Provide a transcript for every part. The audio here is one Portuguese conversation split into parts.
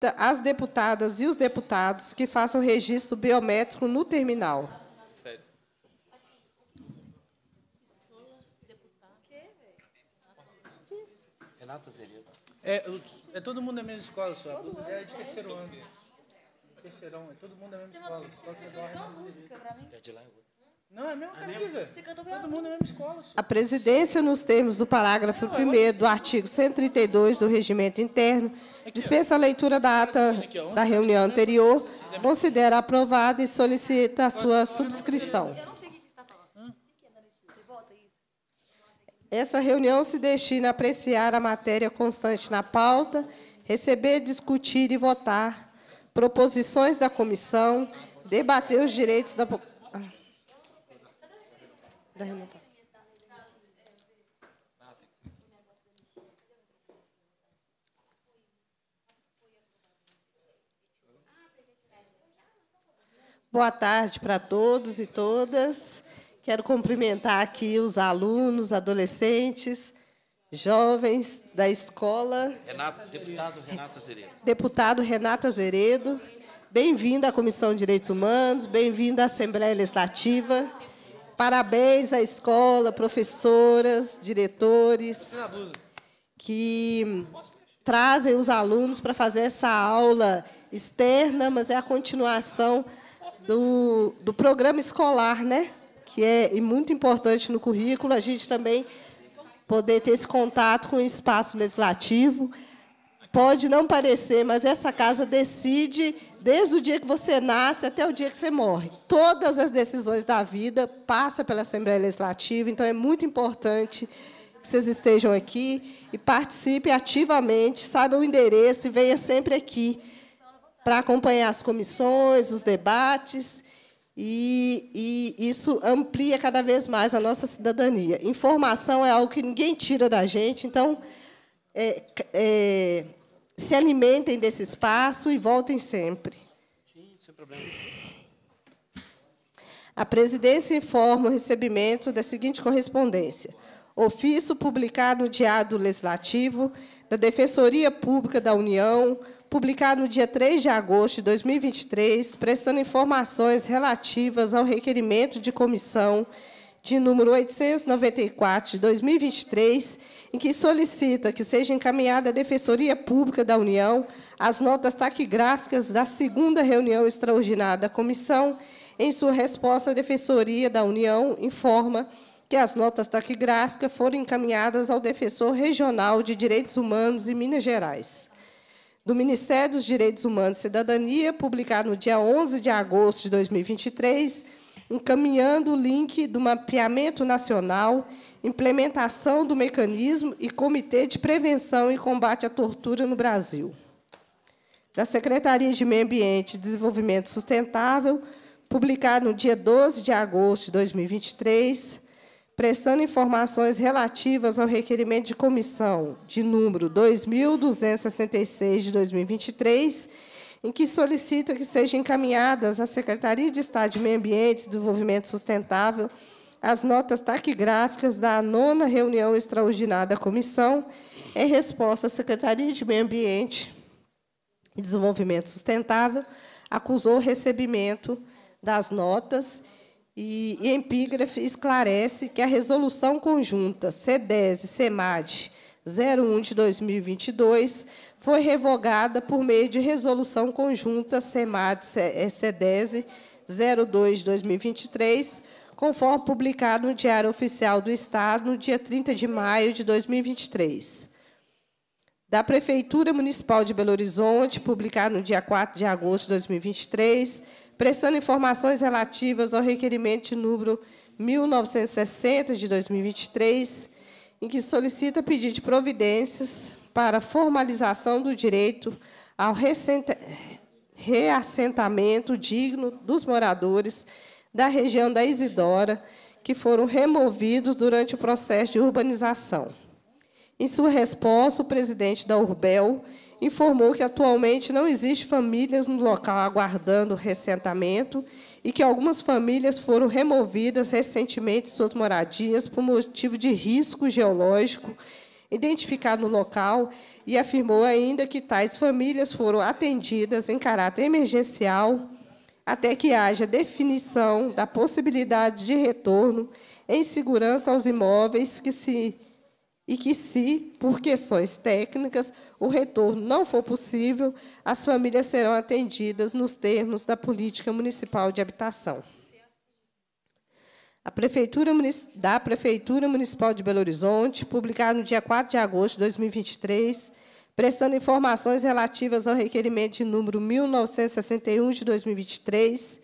Tá, as deputadas e os deputados que façam registro biométrico no terminal. Sério. Renato Zeredo. É, é todo mundo da é mesma escola, só. É de terceiro ano. Terceirão, é todo mundo da é mesma escola. Você, cantou a música para mim? É de lá em não, é a mesma é camisa. Você cantou Todo mundo é a mesma escola. A presidência, nos termos do parágrafo 1 é do artigo 132 do Regimento Interno, dispensa a leitura da ata da reunião anterior, considera aprovada e solicita a sua subscrição. Essa reunião se destina a apreciar a matéria constante na pauta, receber, discutir e votar proposições da comissão, debater os direitos da população da Renata. Boa tarde para todos e todas. Quero cumprimentar aqui os alunos, adolescentes, jovens da escola. Renato, deputado Renata Zeredo. Deputado Renata Zeredo. Bem-vinda à Comissão de Direitos Humanos, bem-vinda à Assembleia Legislativa. Parabéns à escola, professoras, diretores que trazem os alunos para fazer essa aula externa, mas é a continuação do, do programa escolar, né? que é muito importante no currículo. A gente também poder ter esse contato com o espaço legislativo. Pode não parecer, mas essa casa decide desde o dia que você nasce até o dia que você morre. Todas as decisões da vida passam pela Assembleia Legislativa, então é muito importante que vocês estejam aqui e participem ativamente, saibam o endereço e venha sempre aqui para acompanhar as comissões, os debates, e, e isso amplia cada vez mais a nossa cidadania. Informação é algo que ninguém tira da gente, então... É, é, se alimentem desse espaço e voltem sempre. Sim, sem problema. A presidência informa o recebimento da seguinte correspondência. Ofício publicado no Diário Legislativo da Defensoria Pública da União, publicado no dia 3 de agosto de 2023, prestando informações relativas ao requerimento de comissão de número 894 de 2023 em que solicita que seja encaminhada à Defensoria Pública da União as notas taquigráficas da segunda reunião extraordinária da comissão. Em sua resposta, a Defensoria da União informa que as notas taquigráficas foram encaminhadas ao Defensor Regional de Direitos Humanos em Minas Gerais do Ministério dos Direitos Humanos e Cidadania, publicado no dia 11 de agosto de 2023, encaminhando o link do mapeamento nacional, implementação do mecanismo e Comitê de Prevenção e Combate à Tortura no Brasil. Da Secretaria de Meio Ambiente e Desenvolvimento Sustentável, publicado no dia 12 de agosto de 2023, prestando informações relativas ao requerimento de comissão de número 2266 de 2023 em que solicita que sejam encaminhadas à Secretaria de Estado de Meio Ambiente e Desenvolvimento Sustentável as notas taquigráficas da nona reunião extraordinária da comissão, em resposta à Secretaria de Meio Ambiente e Desenvolvimento Sustentável, acusou o recebimento das notas e, e epígrafe esclarece que a resolução conjunta CEDES e CEMAD 01 de 2022 foi revogada por meio de resolução conjunta semad eh, Cedese 02-2023, conforme publicado no Diário Oficial do Estado no dia 30 de maio de 2023. Da Prefeitura Municipal de Belo Horizonte, publicado no dia 4 de agosto de 2023, prestando informações relativas ao requerimento de número 1960 de 2023, em que solicita pedido de providências para formalização do direito ao reassentamento digno dos moradores da região da Isidora, que foram removidos durante o processo de urbanização. Em sua resposta, o presidente da Urbel informou que atualmente não existe famílias no local aguardando ressentamento e que algumas famílias foram removidas recentemente de suas moradias por motivo de risco geológico identificado no local e afirmou ainda que tais famílias foram atendidas em caráter emergencial até que haja definição da possibilidade de retorno em segurança aos imóveis que se e que se, por questões técnicas, o retorno não for possível, as famílias serão atendidas nos termos da política municipal de habitação. Prefeitura, da Prefeitura Municipal de Belo Horizonte, publicada no dia 4 de agosto de 2023, prestando informações relativas ao requerimento de número 1961 de 2023,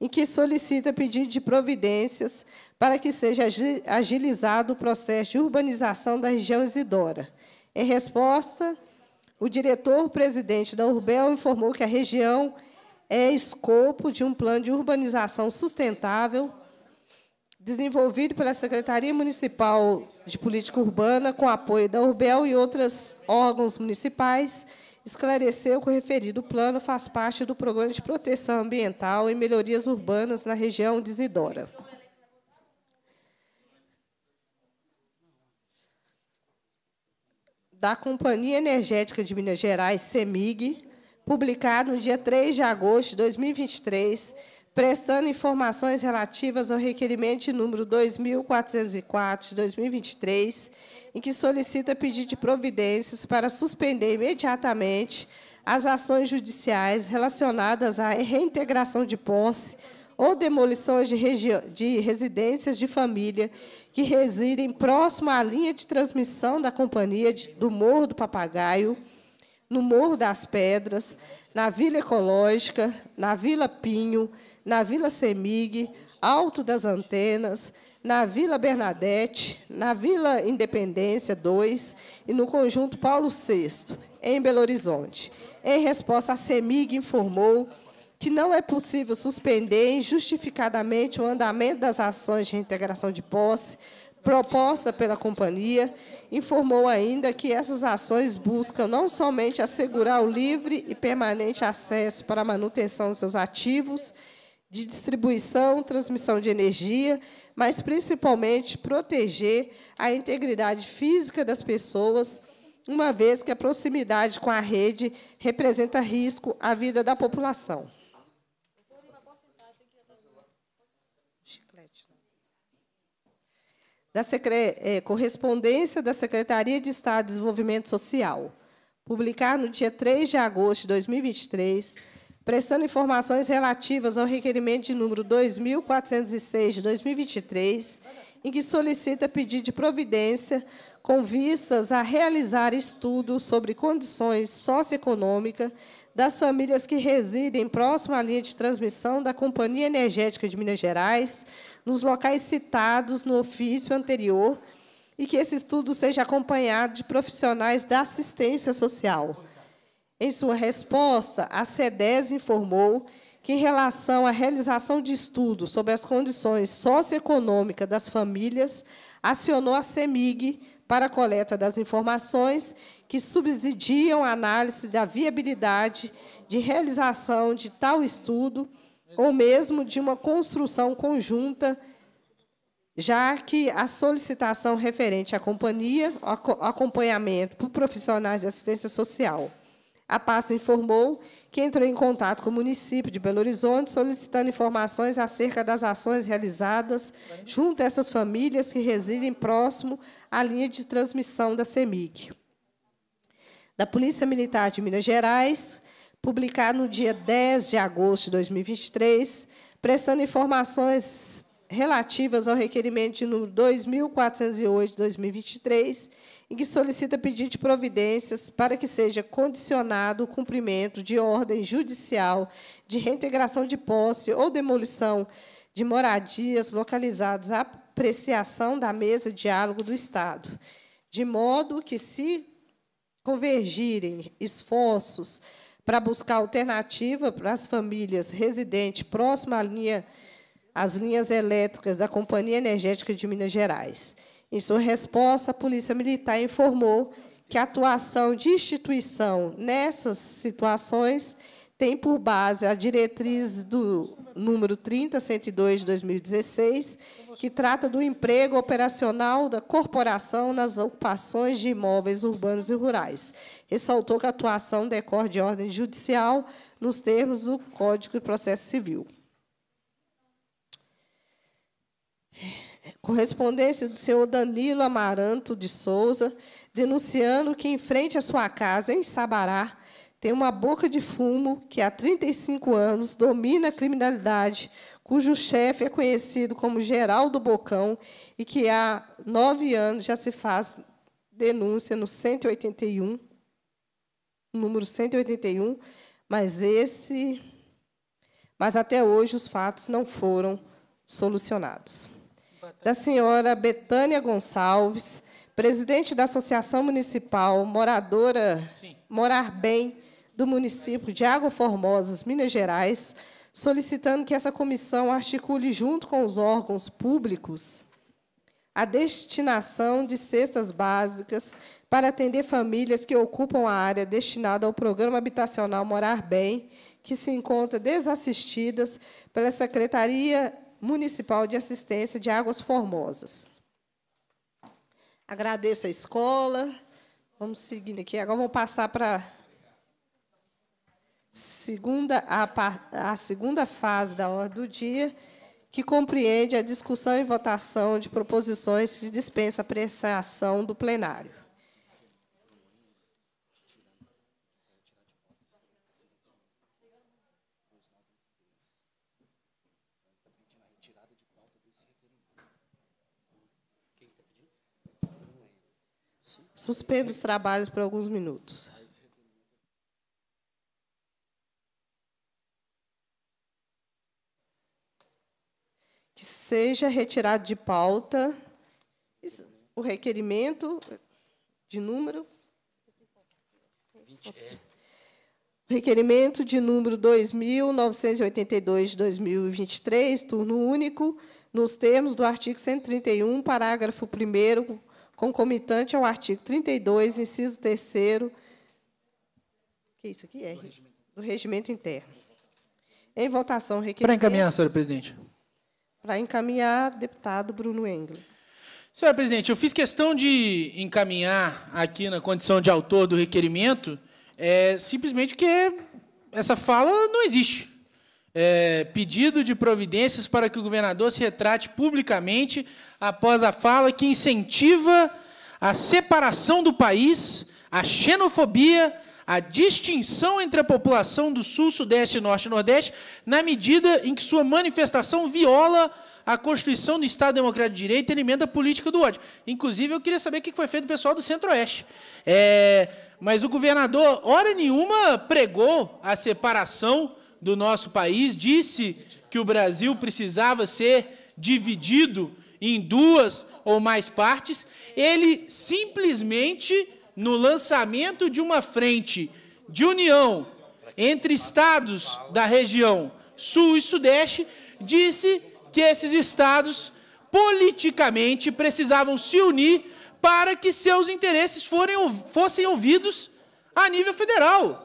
em que solicita pedido de providências para que seja agilizado o processo de urbanização da região Isidora. Em resposta, o diretor-presidente da Urbel informou que a região é escopo de um plano de urbanização sustentável desenvolvido pela Secretaria Municipal de Política Urbana, com apoio da URBEL e outros órgãos municipais, esclareceu que o referido plano faz parte do Programa de Proteção Ambiental e Melhorias Urbanas na região de Isidora. Da Companhia Energética de Minas Gerais, CEMIG, publicado no dia 3 de agosto de 2023, prestando informações relativas ao requerimento número 2404 de 2023, em que solicita pedido de providências para suspender imediatamente as ações judiciais relacionadas à reintegração de posse ou demolições de, de residências de família que residem próximo à linha de transmissão da companhia de, do Morro do Papagaio, no Morro das Pedras, na Vila Ecológica, na Vila Pinho, na Vila Semig, Alto das Antenas, na Vila Bernadette, na Vila Independência 2 e no Conjunto Paulo VI, em Belo Horizonte. Em resposta, a Semig informou que não é possível suspender injustificadamente o andamento das ações de reintegração de posse proposta pela companhia, informou ainda que essas ações buscam não somente assegurar o livre e permanente acesso para a manutenção dos seus ativos, de distribuição, transmissão de energia, mas principalmente proteger a integridade física das pessoas, uma vez que a proximidade com a rede representa risco à vida da população. Né? Da secre... é, correspondência da Secretaria de Estado de Desenvolvimento Social, publicar no dia 3 de agosto de 2023 prestando informações relativas ao requerimento de número 2406 de 2023, em que solicita pedido de providência com vistas a realizar estudos sobre condições socioeconômicas das famílias que residem próximo à linha de transmissão da Companhia Energética de Minas Gerais, nos locais citados no ofício anterior, e que esse estudo seja acompanhado de profissionais da assistência social em sua resposta, a SEDES informou que, em relação à realização de estudos sobre as condições socioeconômicas das famílias, acionou a CEMIG para a coleta das informações que subsidiam a análise da viabilidade de realização de tal estudo ou mesmo de uma construção conjunta, já que a solicitação referente à companhia, acompanhamento por profissionais de assistência social. A Passa informou que entrou em contato com o município de Belo Horizonte solicitando informações acerca das ações realizadas junto a essas famílias que residem próximo à linha de transmissão da CEMIG. Da Polícia Militar de Minas Gerais, publicado no dia 10 de agosto de 2023, prestando informações relativas ao requerimento número 2408 2023 em que solicita pedido de providências para que seja condicionado o cumprimento de ordem judicial de reintegração de posse ou demolição de moradias localizadas à apreciação da mesa de diálogo do Estado, de modo que se convergirem esforços para buscar alternativa para as famílias residentes próximas à linha, às linhas elétricas da Companhia Energética de Minas Gerais em sua resposta, a Polícia Militar informou que a atuação de instituição nessas situações tem por base a diretriz do número 30.102 de 2016, que trata do emprego operacional da corporação nas ocupações de imóveis urbanos e rurais. Ressaltou que a atuação decorre de ordem judicial nos termos do Código de Processo Civil. Correspondência do senhor Danilo Amaranto de Souza, denunciando que em frente à sua casa, em Sabará, tem uma boca de fumo que há 35 anos domina a criminalidade, cujo chefe é conhecido como Geraldo Bocão e que há nove anos já se faz denúncia no 181, número 181, mas esse, mas até hoje os fatos não foram solucionados da senhora Betânia Gonçalves, presidente da Associação Municipal Moradora Sim. Morar Bem do município de Água Formosas, Minas Gerais, solicitando que essa comissão articule junto com os órgãos públicos a destinação de cestas básicas para atender famílias que ocupam a área destinada ao programa habitacional Morar Bem, que se encontra desassistidas pela Secretaria Municipal de Assistência de Águas Formosas. Agradeço a escola. Vamos seguindo aqui. Agora vou passar para segunda, a, a segunda fase da ordem do dia, que compreende a discussão e votação de proposições que dispensa apreciação do plenário. Suspendo os trabalhos por alguns minutos. Que seja retirado de pauta o requerimento de número. É. Requerimento de número 2.982 de 2023, turno único, nos termos do artigo 131, parágrafo 1 concomitante ao artigo 32, inciso 3 que isso aqui é? Do regimento, do regimento interno. Em votação requerida. Para encaminhar, senhora presidente. Para encaminhar, deputado Bruno Engle. Senhora presidente, eu fiz questão de encaminhar aqui na condição de autor do requerimento, é, simplesmente porque essa fala não existe é, pedido de providências para que o governador se retrate publicamente após a fala que incentiva a separação do país, a xenofobia, a distinção entre a população do Sul, Sudeste, Norte e Nordeste, na medida em que sua manifestação viola a Constituição do Estado Democrático de Direito e alimenta a política do ódio. Inclusive, eu queria saber o que foi feito do pessoal do Centro-Oeste. É, mas o governador, hora nenhuma, pregou a separação do nosso país, disse que o Brasil precisava ser dividido em duas ou mais partes, ele simplesmente, no lançamento de uma frente de união entre estados da região Sul e Sudeste, disse que esses estados politicamente precisavam se unir para que seus interesses forem, fossem ouvidos a nível federal.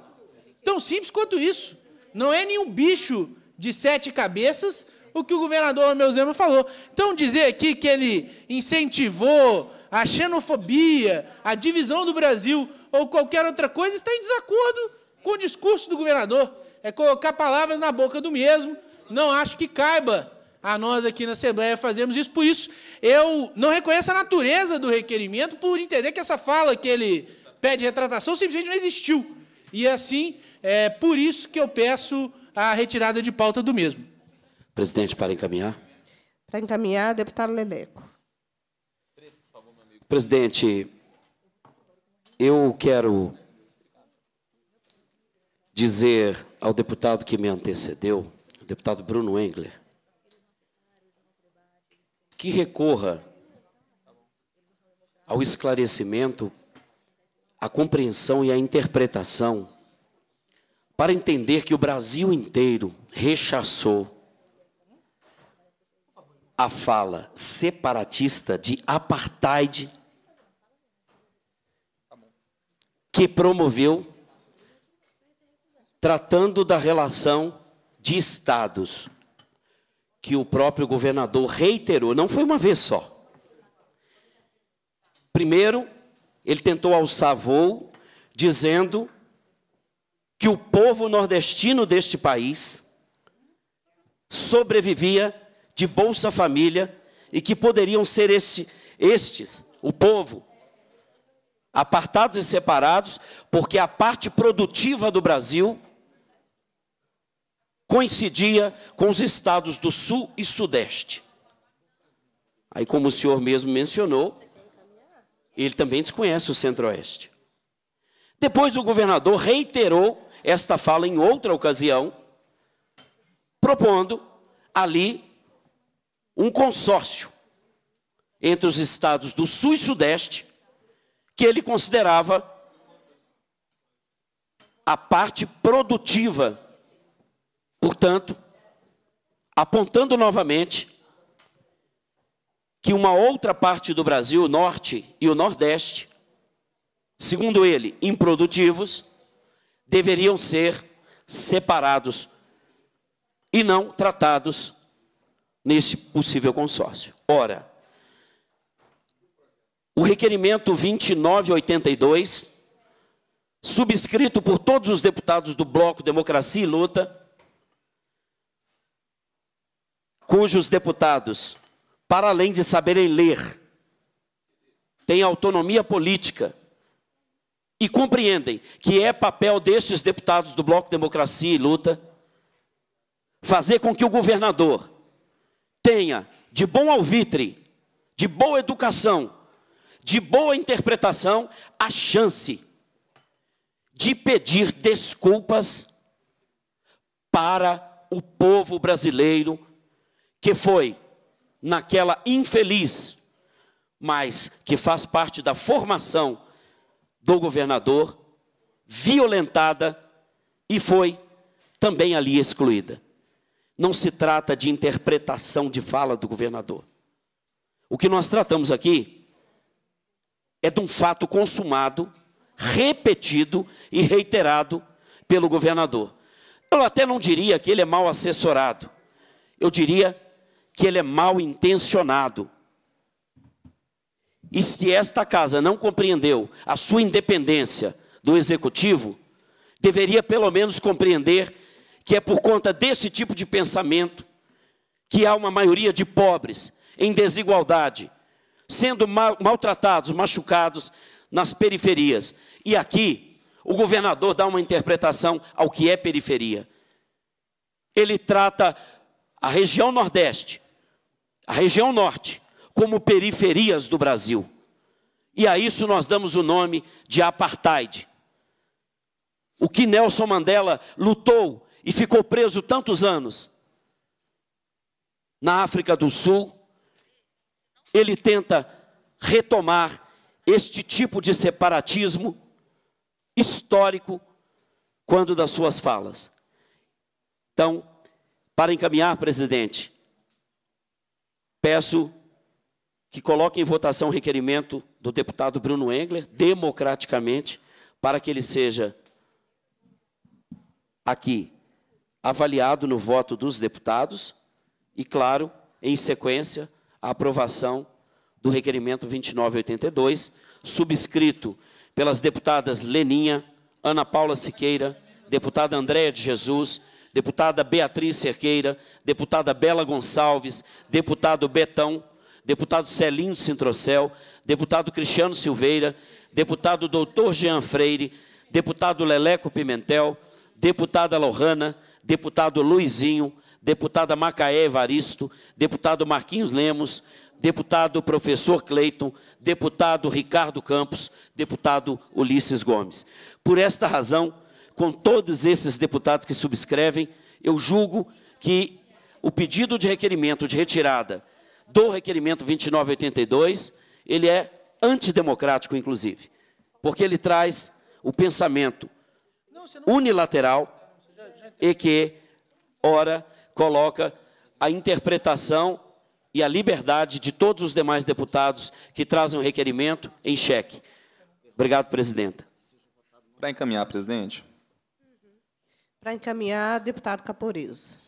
Tão simples quanto isso. Não é nenhum bicho de sete cabeças o que o governador Romeu Zema falou. Então, dizer aqui que ele incentivou a xenofobia, a divisão do Brasil ou qualquer outra coisa está em desacordo com o discurso do governador. É colocar palavras na boca do mesmo. Não acho que caiba a nós aqui na Assembleia fazermos isso. Por isso, eu não reconheço a natureza do requerimento por entender que essa fala que ele pede retratação simplesmente não existiu. E assim, é por isso que eu peço a retirada de pauta do mesmo. Presidente, para encaminhar. Para encaminhar, deputado Leleco. Presidente, eu quero dizer ao deputado que me antecedeu, o deputado Bruno Engler, que recorra ao esclarecimento a compreensão e a interpretação para entender que o Brasil inteiro rechaçou a fala separatista de apartheid que promoveu tratando da relação de estados que o próprio governador reiterou, não foi uma vez só. Primeiro, ele tentou alçar voo, dizendo que o povo nordestino deste país sobrevivia de Bolsa Família e que poderiam ser este, estes, o povo, apartados e separados, porque a parte produtiva do Brasil coincidia com os estados do Sul e Sudeste. Aí, como o senhor mesmo mencionou, ele também desconhece o Centro-Oeste. Depois o governador reiterou esta fala em outra ocasião, propondo ali um consórcio entre os estados do Sul e Sudeste, que ele considerava a parte produtiva. Portanto, apontando novamente que uma outra parte do Brasil, o norte e o nordeste, segundo ele, improdutivos, deveriam ser separados e não tratados nesse possível consórcio. Ora, o requerimento 2982, subscrito por todos os deputados do Bloco Democracia e Luta, cujos deputados para além de saberem ler, têm autonomia política e compreendem que é papel destes deputados do Bloco Democracia e Luta fazer com que o governador tenha de bom alvitre, de boa educação, de boa interpretação, a chance de pedir desculpas para o povo brasileiro que foi naquela infeliz, mas que faz parte da formação do governador, violentada e foi também ali excluída. Não se trata de interpretação de fala do governador. O que nós tratamos aqui é de um fato consumado, repetido e reiterado pelo governador. Eu até não diria que ele é mal assessorado. Eu diria que ele é mal intencionado. E se esta casa não compreendeu a sua independência do executivo, deveria pelo menos compreender que é por conta desse tipo de pensamento que há uma maioria de pobres em desigualdade, sendo mal, maltratados, machucados nas periferias. E aqui o governador dá uma interpretação ao que é periferia. Ele trata a região Nordeste a região norte, como periferias do Brasil. E a isso nós damos o nome de apartheid. O que Nelson Mandela lutou e ficou preso tantos anos. Na África do Sul, ele tenta retomar este tipo de separatismo histórico quando das suas falas. Então, para encaminhar, presidente, Peço que coloque em votação o requerimento do deputado Bruno Engler, democraticamente, para que ele seja aqui avaliado no voto dos deputados e, claro, em sequência, a aprovação do requerimento 2982, subscrito pelas deputadas Leninha, Ana Paula Siqueira, deputada Andréa de Jesus, deputada Beatriz Cerqueira, deputada Bela Gonçalves, deputado Betão, deputado Celinho Sintrocel, deputado Cristiano Silveira, deputado Doutor Jean Freire, deputado Leleco Pimentel, deputada Lohana, deputado Luizinho, deputada Macaé Evaristo, deputado Marquinhos Lemos, deputado professor Cleiton, deputado Ricardo Campos, deputado Ulisses Gomes. Por esta razão, com todos esses deputados que subscrevem, eu julgo que o pedido de requerimento de retirada do requerimento 2982, ele é antidemocrático, inclusive, porque ele traz o pensamento unilateral e que, ora, coloca a interpretação e a liberdade de todos os demais deputados que trazem o requerimento em xeque. Obrigado, presidenta. Para encaminhar, presidente, para encaminhar, deputado Caporiz.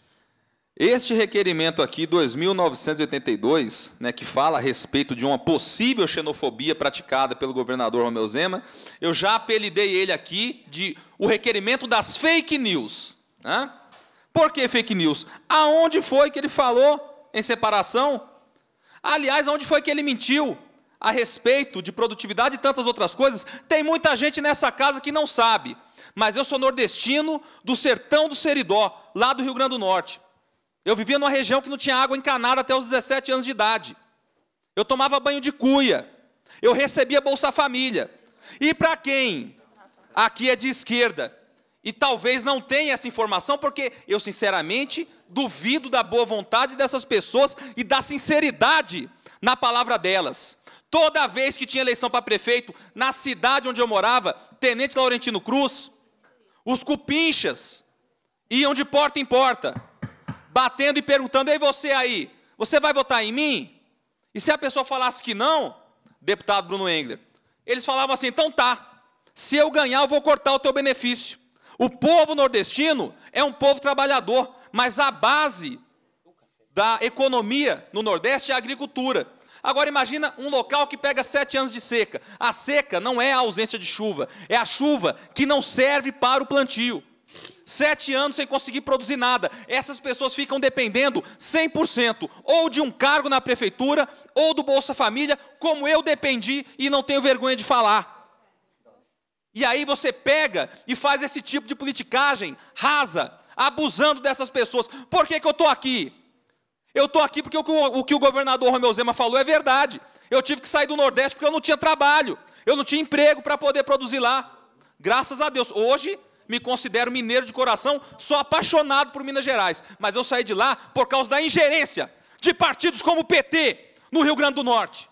Este requerimento aqui, 2982, né, que fala a respeito de uma possível xenofobia praticada pelo governador Romeu Zema, eu já apelidei ele aqui de o requerimento das fake news. Né? Por que fake news? Aonde foi que ele falou em separação? Aliás, aonde foi que ele mentiu? A respeito de produtividade e tantas outras coisas, tem muita gente nessa casa que não sabe mas eu sou nordestino do sertão do Seridó, lá do Rio Grande do Norte. Eu vivia numa região que não tinha água encanada até os 17 anos de idade. Eu tomava banho de cuia. Eu recebia Bolsa Família. E para quem aqui é de esquerda e talvez não tenha essa informação, porque eu sinceramente duvido da boa vontade dessas pessoas e da sinceridade na palavra delas. Toda vez que tinha eleição para prefeito, na cidade onde eu morava, Tenente Laurentino Cruz, os cupinchas iam de porta em porta, batendo e perguntando: Ei, você aí, você vai votar em mim? E se a pessoa falasse que não, deputado Bruno Engler, eles falavam assim: então tá, se eu ganhar, eu vou cortar o teu benefício. O povo nordestino é um povo trabalhador, mas a base da economia no Nordeste é a agricultura. Agora imagina um local que pega sete anos de seca. A seca não é a ausência de chuva, é a chuva que não serve para o plantio. Sete anos sem conseguir produzir nada. Essas pessoas ficam dependendo 100% ou de um cargo na prefeitura ou do Bolsa Família, como eu dependi e não tenho vergonha de falar. E aí você pega e faz esse tipo de politicagem rasa, abusando dessas pessoas. Por que, que eu estou aqui? Eu estou aqui porque o, o que o governador Romeu Zema falou é verdade. Eu tive que sair do Nordeste porque eu não tinha trabalho, eu não tinha emprego para poder produzir lá. Graças a Deus. Hoje, me considero mineiro de coração, sou apaixonado por Minas Gerais, mas eu saí de lá por causa da ingerência de partidos como o PT no Rio Grande do Norte.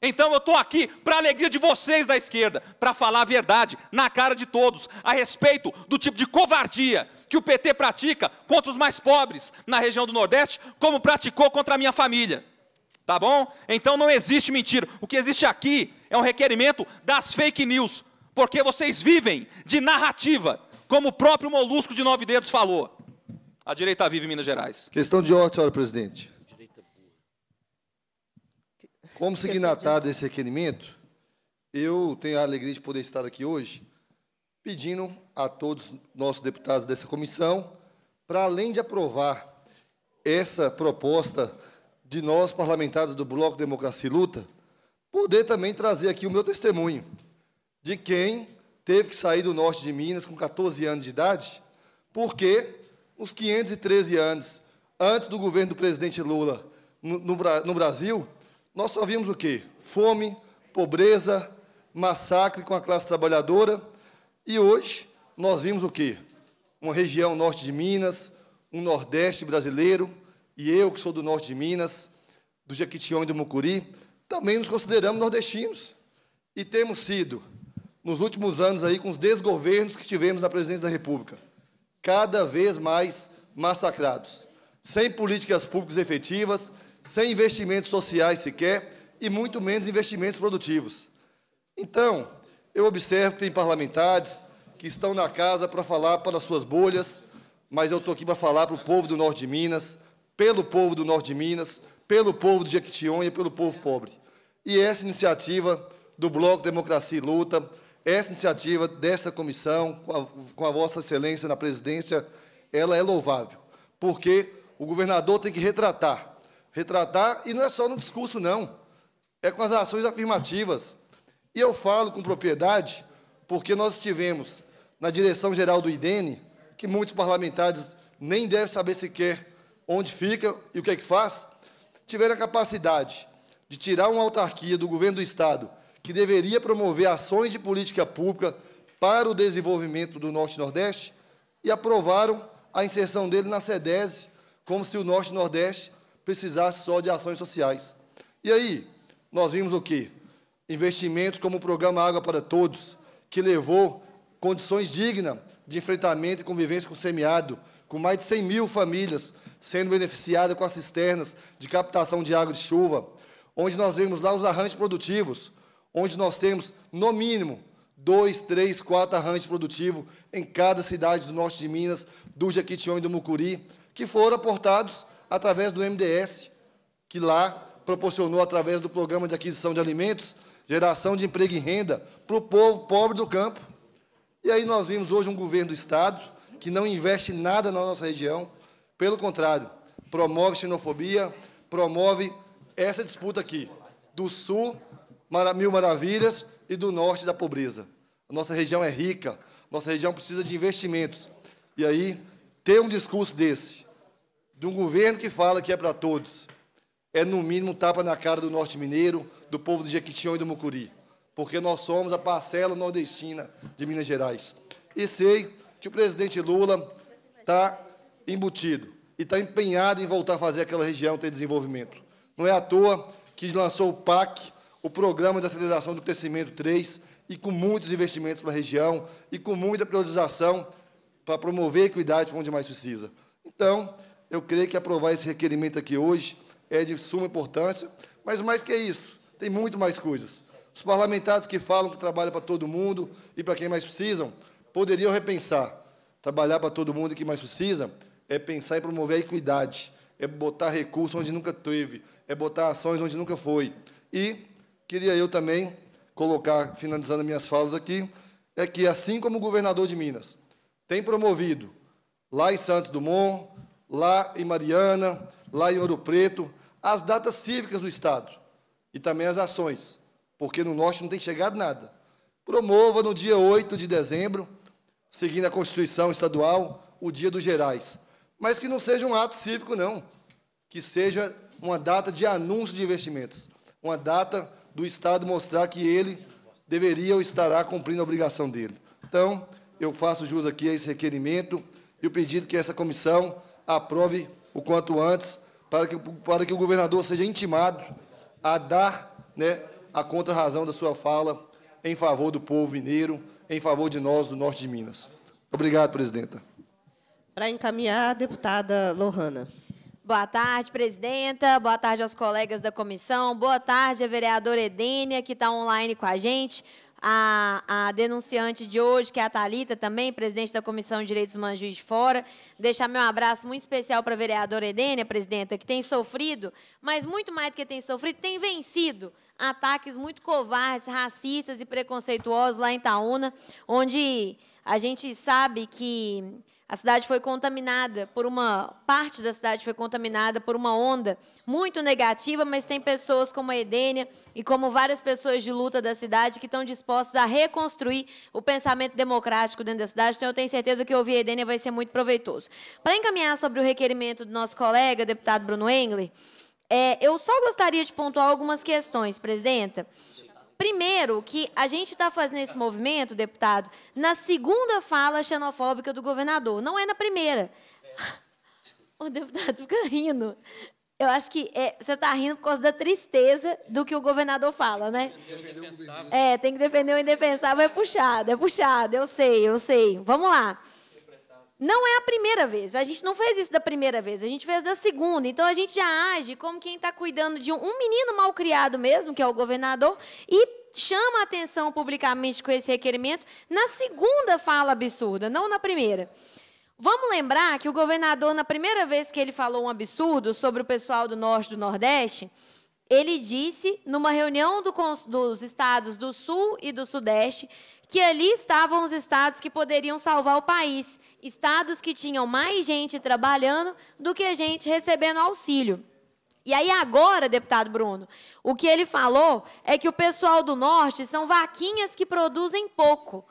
Então eu estou aqui para a alegria de vocês da esquerda, para falar a verdade na cara de todos, a respeito do tipo de covardia que o PT pratica contra os mais pobres na região do Nordeste, como praticou contra a minha família. Tá bom? Então não existe mentira. O que existe aqui é um requerimento das fake news, porque vocês vivem de narrativa, como o próprio Molusco de Nove Dedos falou. A direita vive em Minas Gerais. Questão de ordem, senhora presidente. Como signatário assim, desse requerimento, eu tenho a alegria de poder estar aqui hoje pedindo a todos nossos deputados dessa comissão, para além de aprovar essa proposta de nós, parlamentares do Bloco Democracia e Luta, poder também trazer aqui o meu testemunho de quem teve que sair do norte de Minas com 14 anos de idade, porque uns 513 anos antes do governo do presidente Lula no, no, no Brasil, nós só vimos o quê? Fome, pobreza, massacre com a classe trabalhadora. E hoje nós vimos o quê? Uma região norte de Minas, um nordeste brasileiro, e eu que sou do norte de Minas, do Jequitinhonha e do Mucuri, também nos consideramos nordestinos. E temos sido, nos últimos anos aí, com os desgovernos que tivemos na presidência da República, cada vez mais massacrados, sem políticas públicas efetivas, sem investimentos sociais sequer e muito menos investimentos produtivos. Então, eu observo que tem parlamentares que estão na casa para falar para suas bolhas, mas eu estou aqui para falar para o povo do norte de Minas, pelo povo do norte de Minas, pelo povo de Jequitinhonha, pelo povo pobre. E essa iniciativa do Bloco Democracia e Luta, essa iniciativa dessa comissão, com a, com a Vossa Excelência na presidência, ela é louvável, porque o governador tem que retratar retratar, e não é só no discurso, não. É com as ações afirmativas. E eu falo com propriedade, porque nós estivemos na direção geral do IDENE, que muitos parlamentares nem devem saber sequer onde fica e o que é que faz, tiveram a capacidade de tirar uma autarquia do governo do Estado que deveria promover ações de política pública para o desenvolvimento do Norte e Nordeste e aprovaram a inserção dele na sedes como se o Norte e Nordeste precisasse só de ações sociais. E aí, nós vimos o quê? Investimentos como o programa Água para Todos, que levou condições dignas de enfrentamento e convivência com o semiárido, com mais de 100 mil famílias sendo beneficiadas com as cisternas de captação de água de chuva, onde nós vemos lá os arranjos produtivos, onde nós temos, no mínimo, dois, três, quatro arranjos produtivos em cada cidade do norte de Minas, do Jequitinhonha e do Mucuri, que foram aportados através do MDS, que lá proporcionou, através do Programa de Aquisição de Alimentos, geração de emprego e renda para o povo pobre do campo. E aí nós vimos hoje um governo do Estado que não investe nada na nossa região, pelo contrário, promove xenofobia, promove essa disputa aqui, do Sul, mil maravilhas, e do Norte da pobreza. A nossa região é rica, nossa região precisa de investimentos. E aí, ter um discurso desse, de um governo que fala que é para todos, é no mínimo um tapa na cara do norte mineiro, do povo de Jequitinhão e do Mucuri, porque nós somos a parcela nordestina de Minas Gerais. E sei que o presidente Lula está embutido e está empenhado em voltar a fazer aquela região ter desenvolvimento. Não é à toa que lançou o PAC, o Programa de Aceleração do Crescimento 3, e com muitos investimentos para a região e com muita priorização para promover a equidade para onde mais precisa. Então, eu creio que aprovar esse requerimento aqui hoje é de suma importância, mas mais que isso, tem muito mais coisas. Os parlamentares que falam que trabalham para todo mundo e para quem mais precisam, poderiam repensar. Trabalhar para todo mundo e quem mais precisa é pensar em promover a equidade, é botar recursos onde nunca teve, é botar ações onde nunca foi. E queria eu também colocar, finalizando minhas falas aqui, é que, assim como o governador de Minas tem promovido, lá em Santos Dumont, lá em Mariana, lá em Ouro Preto, as datas cívicas do Estado e também as ações, porque no Norte não tem chegado nada. Promova no dia 8 de dezembro, seguindo a Constituição Estadual, o Dia dos Gerais. Mas que não seja um ato cívico, não. Que seja uma data de anúncio de investimentos. Uma data do Estado mostrar que ele deveria ou estará cumprindo a obrigação dele. Então, eu faço jus aqui a esse requerimento e o pedido que essa comissão aprove o quanto antes, para que, para que o governador seja intimado a dar né, a contrarrazão da sua fala em favor do povo mineiro, em favor de nós do norte de Minas. Obrigado, presidenta. Para encaminhar, a deputada Lohana. Boa tarde, presidenta. Boa tarde aos colegas da comissão. Boa tarde, a vereadora Edênia, que está online com a gente a, a denunciante de hoje, que é a Thalita, também presidente da Comissão de Direitos Humanos Juiz de Fora. Deixar meu abraço muito especial para a vereadora Edênia, presidenta, que tem sofrido, mas muito mais do que tem sofrido, tem vencido ataques muito covardes, racistas e preconceituosos lá em Itaúna, onde a gente sabe que a cidade foi contaminada por uma parte da cidade foi contaminada por uma onda muito negativa, mas tem pessoas como a Edênia e como várias pessoas de luta da cidade que estão dispostas a reconstruir o pensamento democrático dentro da cidade. Então eu tenho certeza que ouvir a Edênia vai ser muito proveitoso. Para encaminhar sobre o requerimento do nosso colega, deputado Bruno Engler, é, eu só gostaria de pontuar algumas questões, presidenta. Sim. Primeiro, que a gente está fazendo esse movimento, deputado, na segunda fala xenofóbica do governador, não é na primeira. É. O deputado fica rindo. Eu acho que é, você está rindo por causa da tristeza do que o governador fala, né? É, tem que defender o indefensável, é puxado, é puxado, eu sei, eu sei. Vamos lá. Não é a primeira vez. A gente não fez isso da primeira vez, a gente fez da segunda. Então a gente já age como quem está cuidando de um, menino mal criado mesmo, que é o governador, e chama a atenção publicamente com esse requerimento na segunda fala absurda, não na primeira. Vamos lembrar que o governador, na primeira vez que ele falou um absurdo sobre o pessoal do Norte e do Nordeste, ele disse, numa reunião do, dos estados do Sul e do Sudeste, que ali estavam os estados que poderiam salvar o país, estados que tinham mais gente trabalhando do que gente recebendo auxílio. E aí agora, deputado Bruno, o que ele falou é que o pessoal do norte são vaquinhas que produzem pouco.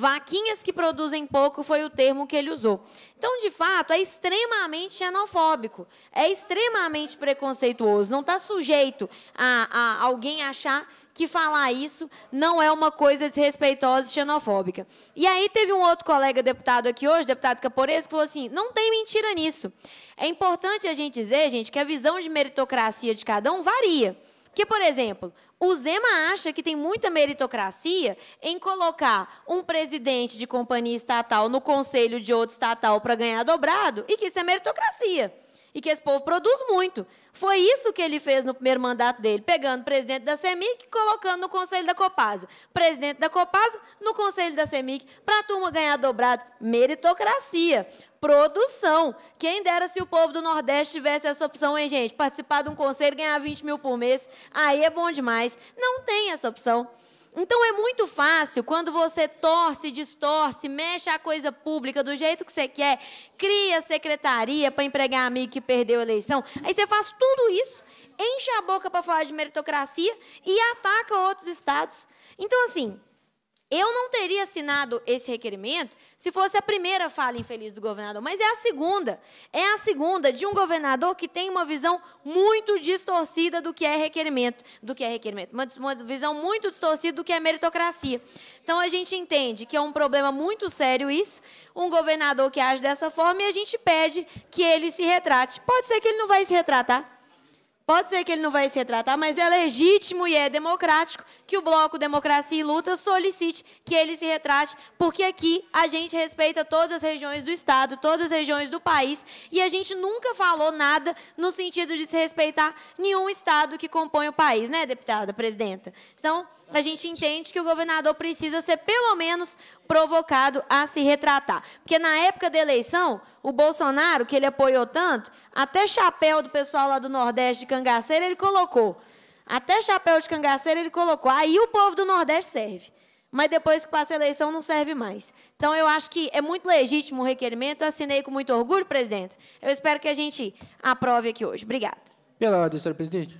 Vaquinhas que produzem pouco foi o termo que ele usou. Então, de fato, é extremamente xenofóbico, é extremamente preconceituoso, não está sujeito a, a alguém achar que falar isso não é uma coisa desrespeitosa e xenofóbica. E aí teve um outro colega deputado aqui hoje, deputado Caporeiro, que falou assim: não tem mentira nisso. É importante a gente dizer, gente, que a visão de meritocracia de cada um varia. Que, por exemplo, o Zema acha que tem muita meritocracia em colocar um presidente de companhia estatal no conselho de outro estatal para ganhar dobrado e que isso é meritocracia. E que esse povo produz muito. Foi isso que ele fez no primeiro mandato dele, pegando o presidente da CEMIC e colocando no conselho da Copasa. Presidente da Copasa no conselho da CEMIC, para a turma ganhar dobrado. Meritocracia produção. Quem dera se o povo do Nordeste tivesse essa opção, hein, gente? Participar de um conselho, ganhar 20 mil por mês, aí é bom demais. Não tem essa opção. Então é muito fácil quando você torce, distorce, mexe a coisa pública do jeito que você quer, cria secretaria para empregar amigo que perdeu a eleição. Aí você faz tudo isso, enche a boca para falar de meritocracia e ataca outros estados. Então, assim, eu não teria assinado esse requerimento se fosse a primeira fala infeliz do governador, mas é a segunda. É a segunda de um governador que tem uma visão muito distorcida do que é requerimento, do que é requerimento, uma, uma visão muito distorcida do que é meritocracia. Então a gente entende que é um problema muito sério isso, um governador que age dessa forma e a gente pede que ele se retrate. Pode ser que ele não vai se retratar. Pode ser que ele não vai se retratar, mas é legítimo e é democrático que o Bloco Democracia e Luta solicite que ele se retrate, porque aqui a gente respeita todas as regiões do Estado, todas as regiões do país, e a gente nunca falou nada no sentido de se respeitar nenhum Estado que compõe o país, né, deputada, presidenta? Então, a gente entende que o governador precisa ser pelo menos provocado a se retratar. Porque na época da eleição, o Bolsonaro, que ele apoiou tanto, até chapéu do pessoal lá do Nordeste de cangaceiro ele colocou. Até chapéu de cangaceiro ele colocou. Aí o povo do Nordeste serve. Mas depois que passa a eleição, não serve mais. Então, eu acho que é muito legítimo o requerimento. Eu assinei com muito orgulho, presidente. Eu espero que a gente aprove aqui hoje. Obrigada. Pela ordem, senhora presidente.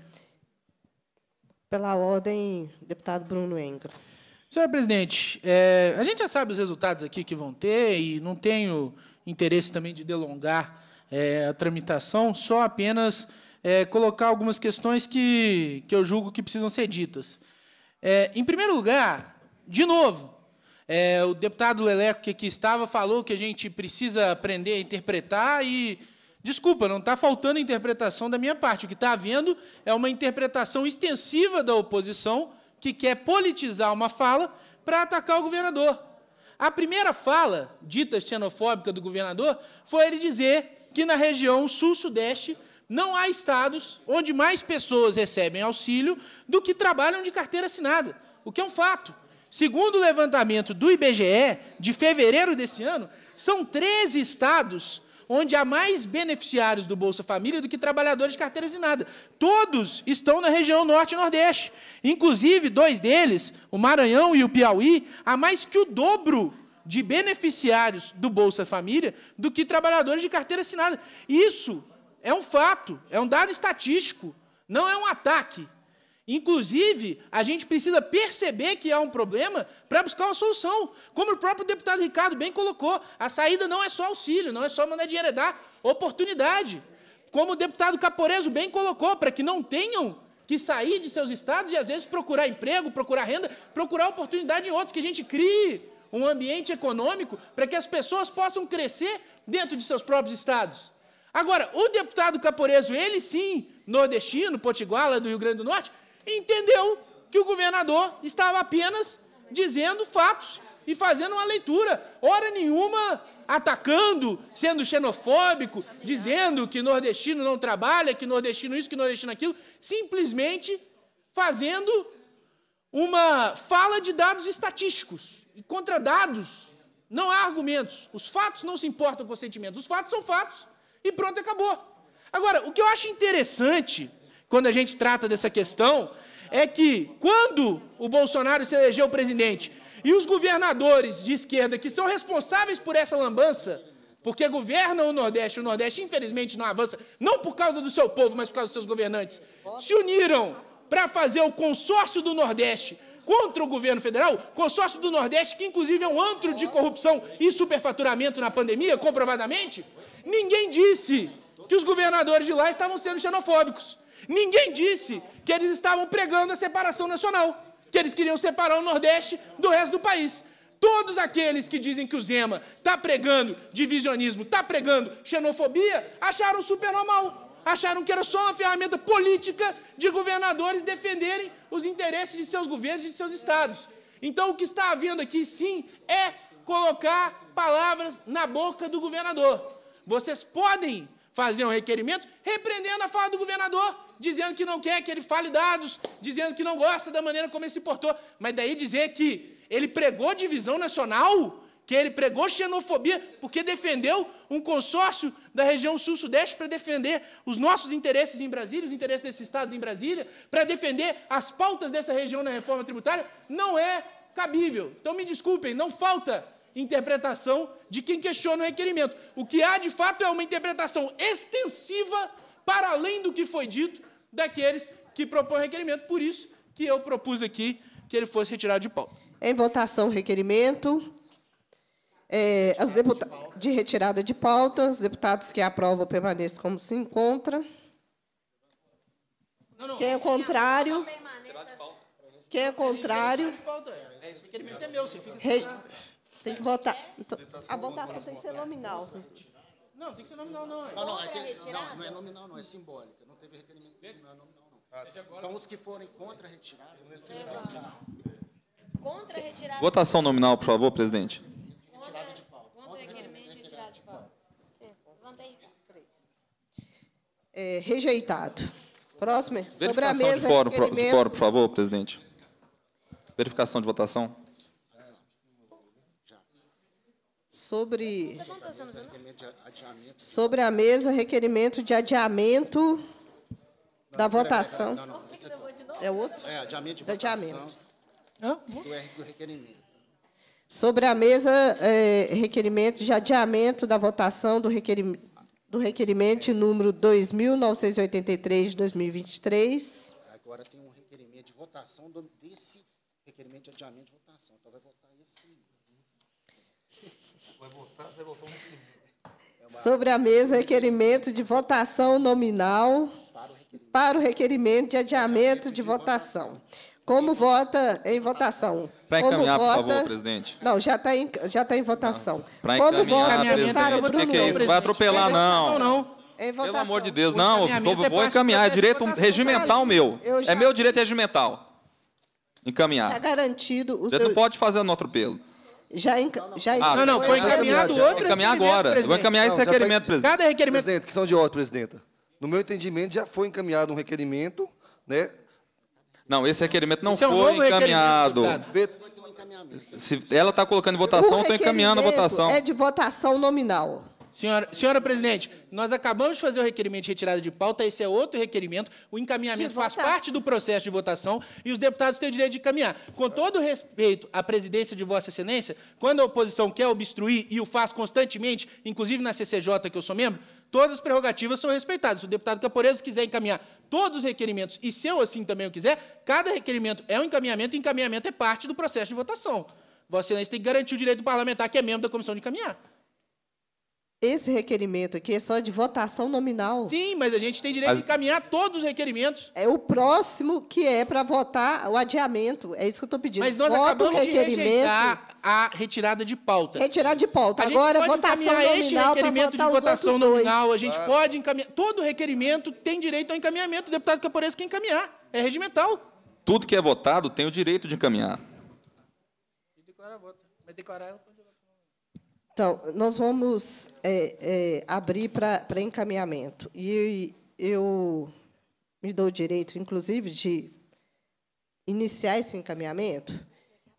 Pela ordem, deputado Bruno Engra. Senhor presidente, é, a gente já sabe os resultados aqui que vão ter e não tenho interesse também de delongar é, a tramitação, só apenas é, colocar algumas questões que, que eu julgo que precisam ser ditas. É, em primeiro lugar, de novo, é, o deputado Leleco que aqui estava falou que a gente precisa aprender a interpretar e Desculpa, não está faltando interpretação da minha parte. O que está havendo é uma interpretação extensiva da oposição que quer politizar uma fala para atacar o governador. A primeira fala, dita xenofóbica do governador, foi ele dizer que na região sul-sudeste não há estados onde mais pessoas recebem auxílio do que trabalham de carteira assinada, o que é um fato. Segundo o levantamento do IBGE, de fevereiro desse ano, são 13 estados onde há mais beneficiários do Bolsa Família do que trabalhadores de carteira assinada. Todos estão na região norte e nordeste. Inclusive, dois deles, o Maranhão e o Piauí, há mais que o dobro de beneficiários do Bolsa Família do que trabalhadores de carteira assinada. Isso é um fato, é um dado estatístico, não é um ataque Inclusive, a gente precisa perceber que há um problema para buscar uma solução. Como o próprio deputado Ricardo bem colocou, a saída não é só auxílio, não é só mandar dinheiro, é dar oportunidade. Como o deputado Caporeso bem colocou, para que não tenham que sair de seus estados e, às vezes, procurar emprego, procurar renda, procurar oportunidade em outros, que a gente crie um ambiente econômico para que as pessoas possam crescer dentro de seus próprios estados. Agora, o deputado Caporeso, ele sim, nordestino, potiguala, do Rio Grande do Norte, entendeu que o governador estava apenas dizendo fatos e fazendo uma leitura, hora nenhuma atacando, sendo xenofóbico, dizendo que nordestino não trabalha, que nordestino isso, que nordestino aquilo, simplesmente fazendo uma fala de dados estatísticos. E contra dados não há argumentos. Os fatos não se importam com sentimentos. Os fatos são fatos e pronto, acabou. Agora, o que eu acho interessante quando a gente trata dessa questão, é que quando o Bolsonaro se elegeu presidente e os governadores de esquerda que são responsáveis por essa lambança, porque governam o Nordeste, o Nordeste infelizmente não avança, não por causa do seu povo, mas por causa dos seus governantes, se uniram para fazer o consórcio do Nordeste contra o governo federal, consórcio do Nordeste, que inclusive é um antro de corrupção e superfaturamento na pandemia, comprovadamente, ninguém disse que os governadores de lá estavam sendo xenofóbicos. Ninguém disse que eles estavam pregando a separação nacional, que eles queriam separar o Nordeste do resto do país. Todos aqueles que dizem que o Zema está pregando divisionismo, está pregando xenofobia, acharam super normal. Acharam que era só uma ferramenta política de governadores defenderem os interesses de seus governos e de seus estados. Então, o que está havendo aqui, sim, é colocar palavras na boca do governador. Vocês podem fazer um requerimento repreendendo a fala do governador, dizendo que não quer que ele fale dados, dizendo que não gosta da maneira como ele se portou. Mas daí dizer que ele pregou divisão nacional, que ele pregou xenofobia, porque defendeu um consórcio da região sul-sudeste para defender os nossos interesses em Brasília, os interesses desses estados em Brasília, para defender as pautas dessa região na reforma tributária, não é cabível. Então me desculpem, não falta interpretação de quem questiona o requerimento. O que há de fato é uma interpretação extensiva para além do que foi dito daqueles que propõem requerimento. Por isso que eu propus aqui que ele fosse retirado de pauta. Em votação, requerimento. É, as de retirada de pauta. Os deputados que aprovam permaneçam como se encontra. Não, não. Quem é contrário? Quem é, é contrário? É, é, Re... Tem que votar. Então, a votação tem que ser nominal. Não, tem que ser nominal, não. Não, não, é, não, não é nominal, não, é simbólica teve requerimento de meu não. não. Ah, tá. Então, os que forem contra retirados, né? é Contra retirado. Votação nominal, por favor, presidente. Contra, retirado de pau. Contra, requerimento de retirado de pau. Levanta Três. É, rejeitado. Próximo. Sobre a mesa. De quórum, requerimento... de quórum, por favor, presidente. Verificação de votação. Sobre, sobre a mesa, requerimento de adiamento da votação. Não, não, não. É outro? É, adiamento de votação. Adiamento. Do, requerimento. Sobre a mesa, é, requerimento de adiamento da votação do requerimento, do requerimento número 2.983 de 2023. Agora tem um requerimento de votação desse requerimento de adiamento de votação. Então vai votar esse Vai votar, você vai votar um primeiro. Sobre a mesa, requerimento de votação nominal para o requerimento de adiamento de votação. Como vota em votação? Para encaminhar, vota... por favor, presidente. Não, já está em, já tá em votação. Para encaminhar, Como vota presidente, o Que, que é isso? Vai atropelar, não. É não. Em é votação. Pelo amor de Deus, não, tô, vou encaminhar, é direito regimental meu. Já... É meu direito regimental. Encaminhar. Está garantido. O Você seu... não pode fazer no atropelo. Já, enca... já Ah, não, não, foi encaminhado outro. Encaminhar agora. Vou encaminhar esse requerimento, presidente. Cada requerimento. Presidente, que são de outro presidenta no meu entendimento, já foi encaminhado um requerimento, né? Não, esse requerimento não esse é foi encaminhado. Se ela está colocando em votação, estou encaminhando a votação. É de votação nominal. Senhora, senhora presidente, nós acabamos de fazer o requerimento de retirada de pauta, esse é outro requerimento. O encaminhamento faz parte do processo de votação e os deputados têm o direito de encaminhar. Com todo o respeito à presidência de Vossa Excelência, quando a oposição quer obstruir e o faz constantemente, inclusive na CCJ, que eu sou membro, todas as prerrogativas são respeitadas. Se o deputado Caporeso quiser encaminhar todos os requerimentos, e se eu assim também o quiser, cada requerimento é um encaminhamento, e encaminhamento é parte do processo de votação. Vossa Você tem que garantir o direito do parlamentar, que é membro da comissão, de encaminhar. Esse requerimento aqui é só de votação nominal. Sim, mas a gente tem direito de encaminhar todos os requerimentos. É o próximo que é para votar o adiamento. É isso que eu estou pedindo. Mas nós Voto acabamos requerimento... de rejeitar a retirada de pauta. Retirada de pauta. A Agora, votação nominal este requerimento votar de votação nominal. Dois. A gente claro. pode encaminhar. Todo requerimento tem direito ao encaminhamento. O deputado Caporez que encaminhar. É regimental. Tudo que é votado tem o direito de encaminhar. E declarar voto. Mas declarar ela pode. Então, nós vamos é, é, abrir para encaminhamento. E eu me dou o direito, inclusive, de iniciar esse encaminhamento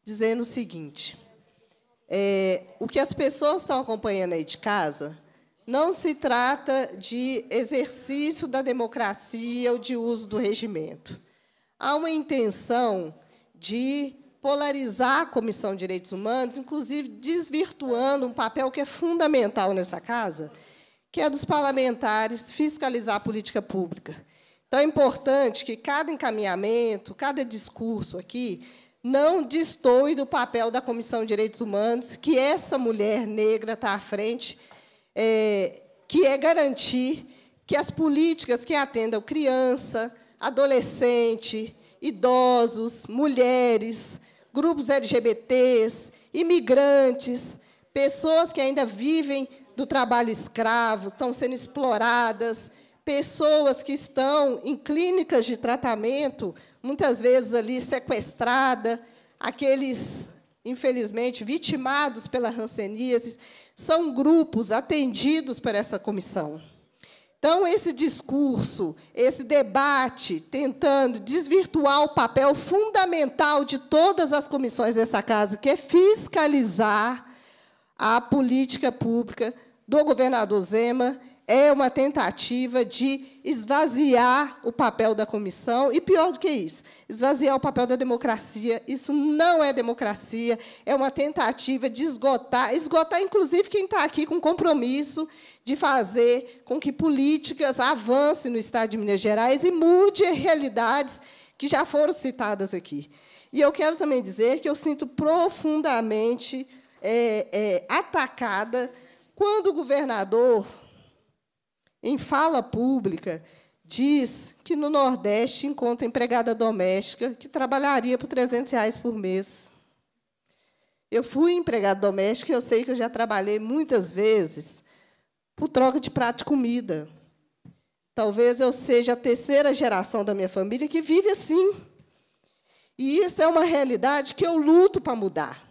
dizendo o seguinte. É, o que as pessoas estão acompanhando aí de casa não se trata de exercício da democracia ou de uso do regimento. Há uma intenção de polarizar a Comissão de Direitos Humanos, inclusive desvirtuando um papel que é fundamental nessa casa, que é dos parlamentares fiscalizar a política pública. Então, é importante que cada encaminhamento, cada discurso aqui, não destoe do papel da Comissão de Direitos Humanos, que essa mulher negra está à frente, é, que é garantir que as políticas que atendam criança, adolescente, idosos, mulheres, grupos LGBTs, imigrantes, pessoas que ainda vivem do trabalho escravo, estão sendo exploradas, pessoas que estão em clínicas de tratamento, muitas vezes ali sequestradas, aqueles infelizmente vitimados pela ranceníase, são grupos atendidos por essa comissão. Então, esse discurso, esse debate, tentando desvirtuar o papel fundamental de todas as comissões dessa casa, que é fiscalizar a política pública do governador Zema, é uma tentativa de esvaziar o papel da comissão, e pior do que isso, esvaziar o papel da democracia. Isso não é democracia, é uma tentativa de esgotar esgotar, inclusive, quem está aqui com compromisso de fazer com que políticas avancem no Estado de Minas Gerais e mude realidades que já foram citadas aqui. E eu quero também dizer que eu sinto profundamente é, é, atacada quando o governador, em fala pública, diz que no Nordeste encontra empregada doméstica que trabalharia por 300 reais por mês. Eu fui empregada doméstica e eu sei que eu já trabalhei muitas vezes por troca de prato de comida. Talvez eu seja a terceira geração da minha família que vive assim. E isso é uma realidade que eu luto para mudar.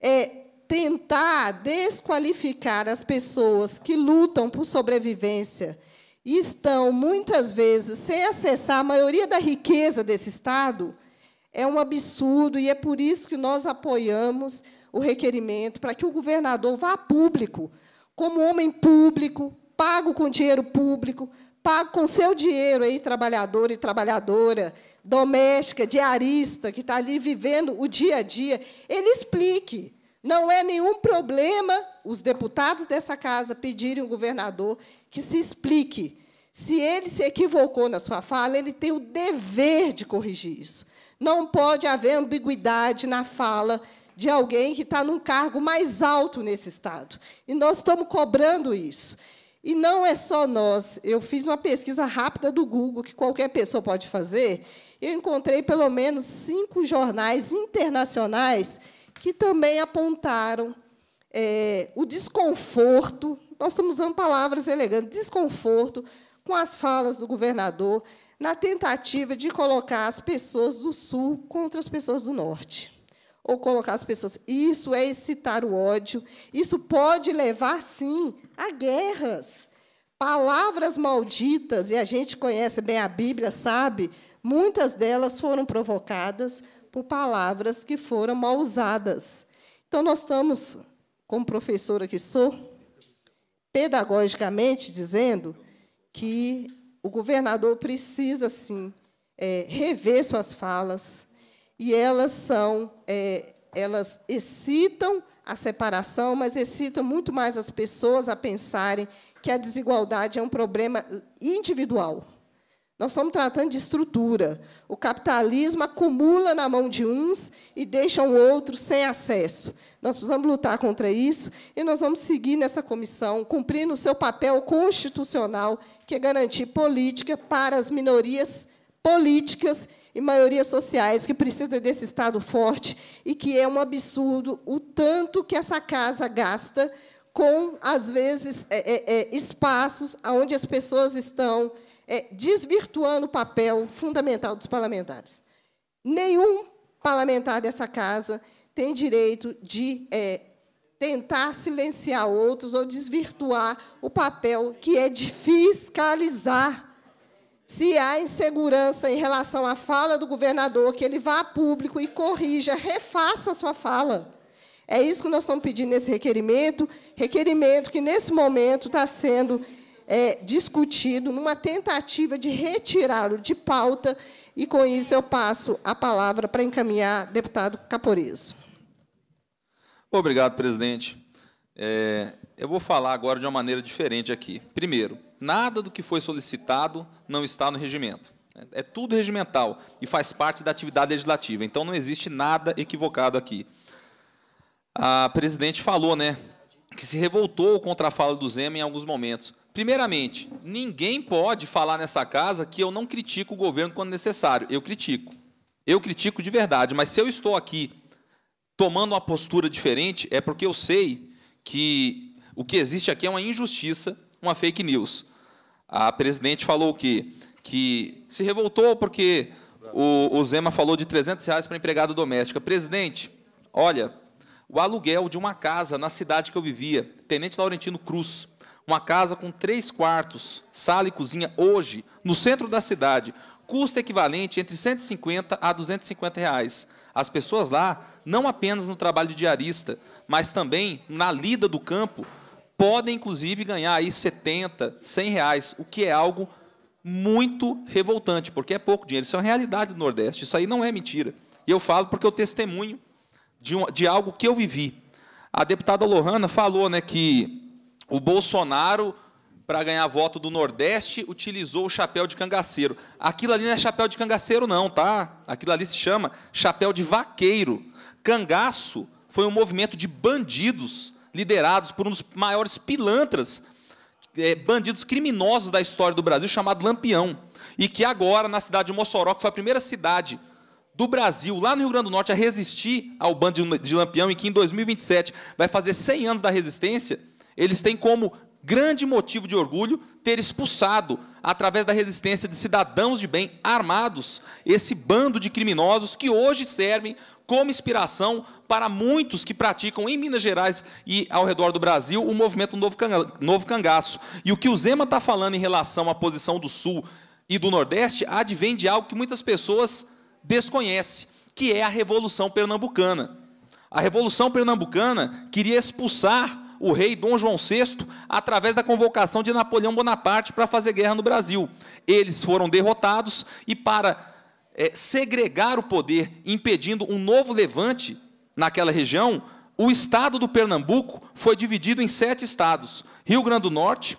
É tentar desqualificar as pessoas que lutam por sobrevivência e estão, muitas vezes, sem acessar a maioria da riqueza desse Estado, é um absurdo e é por isso que nós apoiamos o requerimento para que o governador vá a público como homem público, pago com dinheiro público, pago com seu dinheiro aí, trabalhador e trabalhadora, doméstica, diarista, que está ali vivendo o dia a dia, ele explique. Não é nenhum problema os deputados dessa casa pedirem ao governador que se explique. Se ele se equivocou na sua fala, ele tem o dever de corrigir isso. Não pode haver ambiguidade na fala de alguém que está num cargo mais alto nesse Estado. E nós estamos cobrando isso. E não é só nós. Eu fiz uma pesquisa rápida do Google, que qualquer pessoa pode fazer. Eu encontrei pelo menos cinco jornais internacionais que também apontaram é, o desconforto. Nós estamos usando palavras elegantes, desconforto com as falas do governador na tentativa de colocar as pessoas do Sul contra as pessoas do Norte ou colocar as pessoas. Isso é excitar o ódio. Isso pode levar, sim, a guerras. Palavras malditas, e a gente conhece bem a Bíblia, sabe? Muitas delas foram provocadas por palavras que foram mal usadas. Então, nós estamos, como professora que sou, pedagogicamente dizendo que o governador precisa, sim, é, rever suas falas, e elas são, é, elas excitam a separação, mas excitam muito mais as pessoas a pensarem que a desigualdade é um problema individual. Nós estamos tratando de estrutura. O capitalismo acumula na mão de uns e deixa o outro sem acesso. Nós precisamos lutar contra isso e nós vamos seguir nessa comissão, cumprindo o seu papel constitucional, que é garantir política para as minorias políticas e maiorias sociais que precisa desse Estado forte e que é um absurdo o tanto que essa casa gasta com, às vezes, é, é, é, espaços onde as pessoas estão é, desvirtuando o papel fundamental dos parlamentares. Nenhum parlamentar dessa casa tem direito de é, tentar silenciar outros ou desvirtuar o papel que é de fiscalizar se há insegurança em relação à fala do governador, que ele vá a público e corrija, refaça a sua fala. É isso que nós estamos pedindo nesse requerimento, requerimento que, nesse momento, está sendo é, discutido numa tentativa de retirá-lo de pauta, e, com isso, eu passo a palavra para encaminhar deputado Caporeso. Obrigado, presidente. É, eu vou falar agora de uma maneira diferente aqui. Primeiro, nada do que foi solicitado não está no regimento. É tudo regimental e faz parte da atividade legislativa. Então não existe nada equivocado aqui. A presidente falou, né, que se revoltou contra a fala do Zema em alguns momentos. Primeiramente, ninguém pode falar nessa casa que eu não critico o governo quando necessário. Eu critico. Eu critico de verdade, mas se eu estou aqui tomando uma postura diferente, é porque eu sei que o que existe aqui é uma injustiça, uma fake news. A presidente falou que, que se revoltou porque o, o Zema falou de 300 reais para empregada doméstica. Presidente, olha, o aluguel de uma casa na cidade que eu vivia, Tenente Laurentino Cruz, uma casa com três quartos, sala e cozinha, hoje, no centro da cidade, custa equivalente entre 150 a 250 reais. As pessoas lá, não apenas no trabalho de diarista, mas também na lida do campo, podem inclusive ganhar aí 70, 100 reais, o que é algo muito revoltante, porque é pouco dinheiro. Isso é uma realidade do Nordeste, isso aí não é mentira. E eu falo porque eu testemunho de, um, de algo que eu vivi. A deputada Lohana falou né, que o Bolsonaro, para ganhar voto do Nordeste, utilizou o chapéu de cangaceiro. Aquilo ali não é chapéu de cangaceiro, não, tá? Aquilo ali se chama chapéu de vaqueiro. Cangaço foi um movimento de bandidos liderados por um dos maiores pilantras, é, bandidos criminosos da história do Brasil, chamado Lampião. E que agora, na cidade de Mossoró, que foi a primeira cidade do Brasil, lá no Rio Grande do Norte, a resistir ao bando de Lampião, e que em 2027 vai fazer 100 anos da resistência, eles têm como grande motivo de orgulho ter expulsado, através da resistência de cidadãos de bem armados, esse bando de criminosos que hoje servem como inspiração para muitos que praticam em Minas Gerais e ao redor do Brasil o movimento Novo, Novo Cangaço. E o que o Zema está falando em relação à posição do Sul e do Nordeste advém de algo que muitas pessoas desconhecem, que é a Revolução Pernambucana. A Revolução Pernambucana queria expulsar o rei Dom João VI através da convocação de Napoleão Bonaparte para fazer guerra no Brasil. Eles foram derrotados e, para é, segregar o poder, impedindo um novo levante naquela região, o estado do Pernambuco foi dividido em sete estados: Rio Grande do Norte,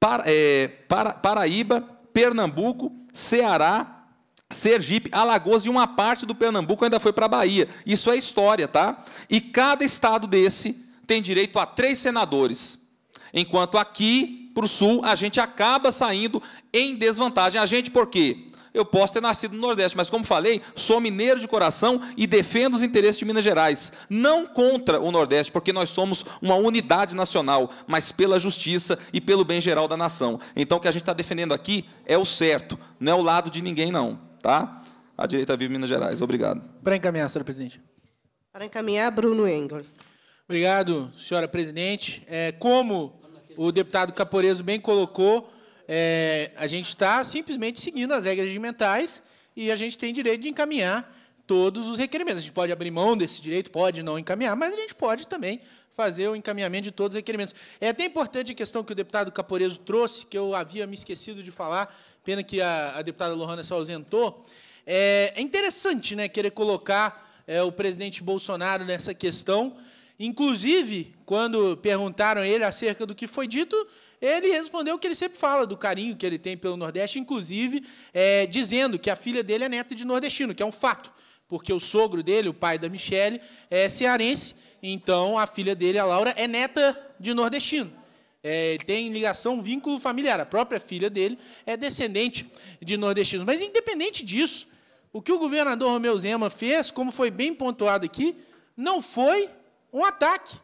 para, é, para, Paraíba, Pernambuco, Ceará, Sergipe, Alagoas e uma parte do Pernambuco ainda foi para a Bahia. Isso é história, tá? E cada estado desse tem direito a três senadores. Enquanto aqui, para o sul, a gente acaba saindo em desvantagem. A gente por quê? eu posso ter nascido no Nordeste, mas como falei, sou mineiro de coração e defendo os interesses de Minas Gerais, não contra o Nordeste, porque nós somos uma unidade nacional, mas pela justiça e pelo bem geral da nação. Então, o que a gente está defendendo aqui é o certo, não é o lado de ninguém, não. Tá? A direita vive Minas Gerais. Obrigado. Para encaminhar, senhora presidente. Para encaminhar, Bruno Engler. Obrigado, senhora presidente. É, como o deputado Caporeso bem colocou, é, a gente está simplesmente seguindo as regras regimentais e a gente tem direito de encaminhar todos os requerimentos. A gente pode abrir mão desse direito, pode não encaminhar, mas a gente pode também fazer o encaminhamento de todos os requerimentos. É até importante a questão que o deputado Caporeso trouxe, que eu havia me esquecido de falar, pena que a, a deputada Lohana se ausentou. É, é interessante né, querer colocar é, o presidente Bolsonaro nessa questão. Inclusive, quando perguntaram a ele acerca do que foi dito, ele respondeu o que ele sempre fala, do carinho que ele tem pelo Nordeste, inclusive é, dizendo que a filha dele é neta de nordestino, que é um fato, porque o sogro dele, o pai da Michelle, é cearense, então a filha dele, a Laura, é neta de nordestino. É, tem ligação, vínculo familiar. A própria filha dele é descendente de nordestinos. Mas, independente disso, o que o governador Romeu Zema fez, como foi bem pontuado aqui, não foi um ataque.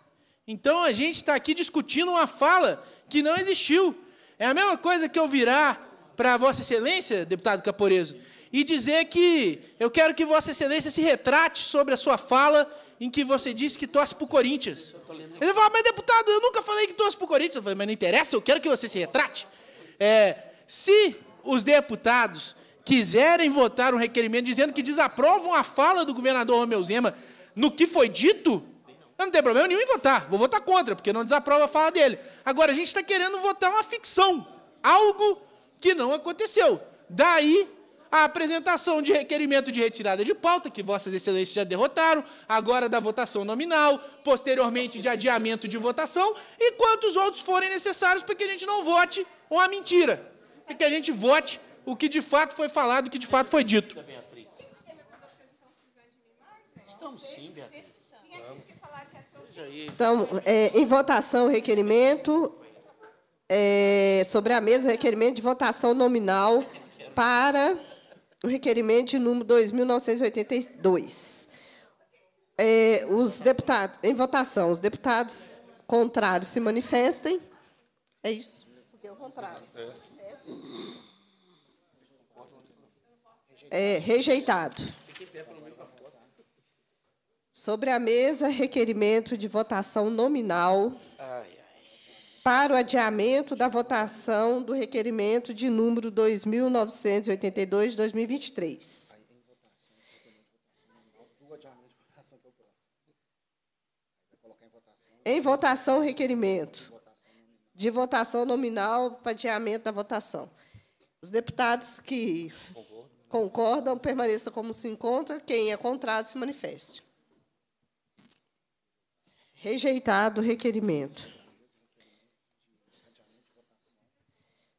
Então a gente está aqui discutindo uma fala que não existiu. É a mesma coisa que eu virar para Vossa Excelência, deputado Caporeso, e dizer que eu quero que Vossa Excelência se retrate sobre a sua fala em que você disse que torce para o Corinthians. Ele fala, ah, mas deputado, eu nunca falei que torce para o Corinthians. Eu falei, mas não interessa, eu quero que você se retrate. É, se os deputados quiserem votar um requerimento dizendo que desaprovam a fala do governador Romeu Zema no que foi dito, eu não tenho problema nenhum em votar. Vou votar contra, porque não desaprova a fala dele. Agora, a gente está querendo votar uma ficção, algo que não aconteceu. Daí a apresentação de requerimento de retirada de pauta, que Vossas Excelências já derrotaram, agora da votação nominal, posteriormente de adiamento de votação, e quantos outros forem necessários para que a gente não vote uma mentira. Para que a gente vote o que de fato foi falado, o que de fato foi dito. Estamos sim, Beatriz. Então, é, em votação, requerimento é, sobre a mesa, requerimento de votação nominal para o requerimento de número 2.982. É, os deputados, em votação, os deputados contrários se manifestem. É isso. Porque é o contrário. É, rejeitado. Sobre a mesa, requerimento de votação nominal ai, ai. para o adiamento da votação do requerimento de número 2982 de 2023. Em votação, requerimento de votação nominal para adiamento da votação. Os deputados que concordam permaneçam como se encontra, quem é contrário se manifeste. Rejeitado o requerimento.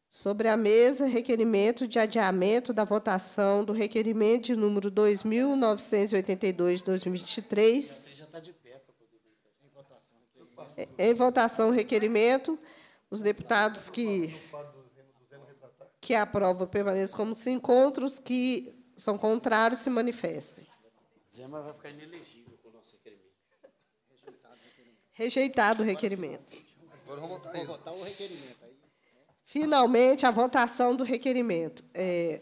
Sobre a mesa, requerimento de adiamento da votação do requerimento de número 2982-2023. Em votação, requerimento. Os deputados que, que aprovam permaneçam como se encontram, os que são contrários se manifestem. Zema vai ficar inelegível com o nosso requerimento. Rejeitado o requerimento. Agora vou votar, vou votar o requerimento. Aí. Finalmente, a votação do requerimento. É,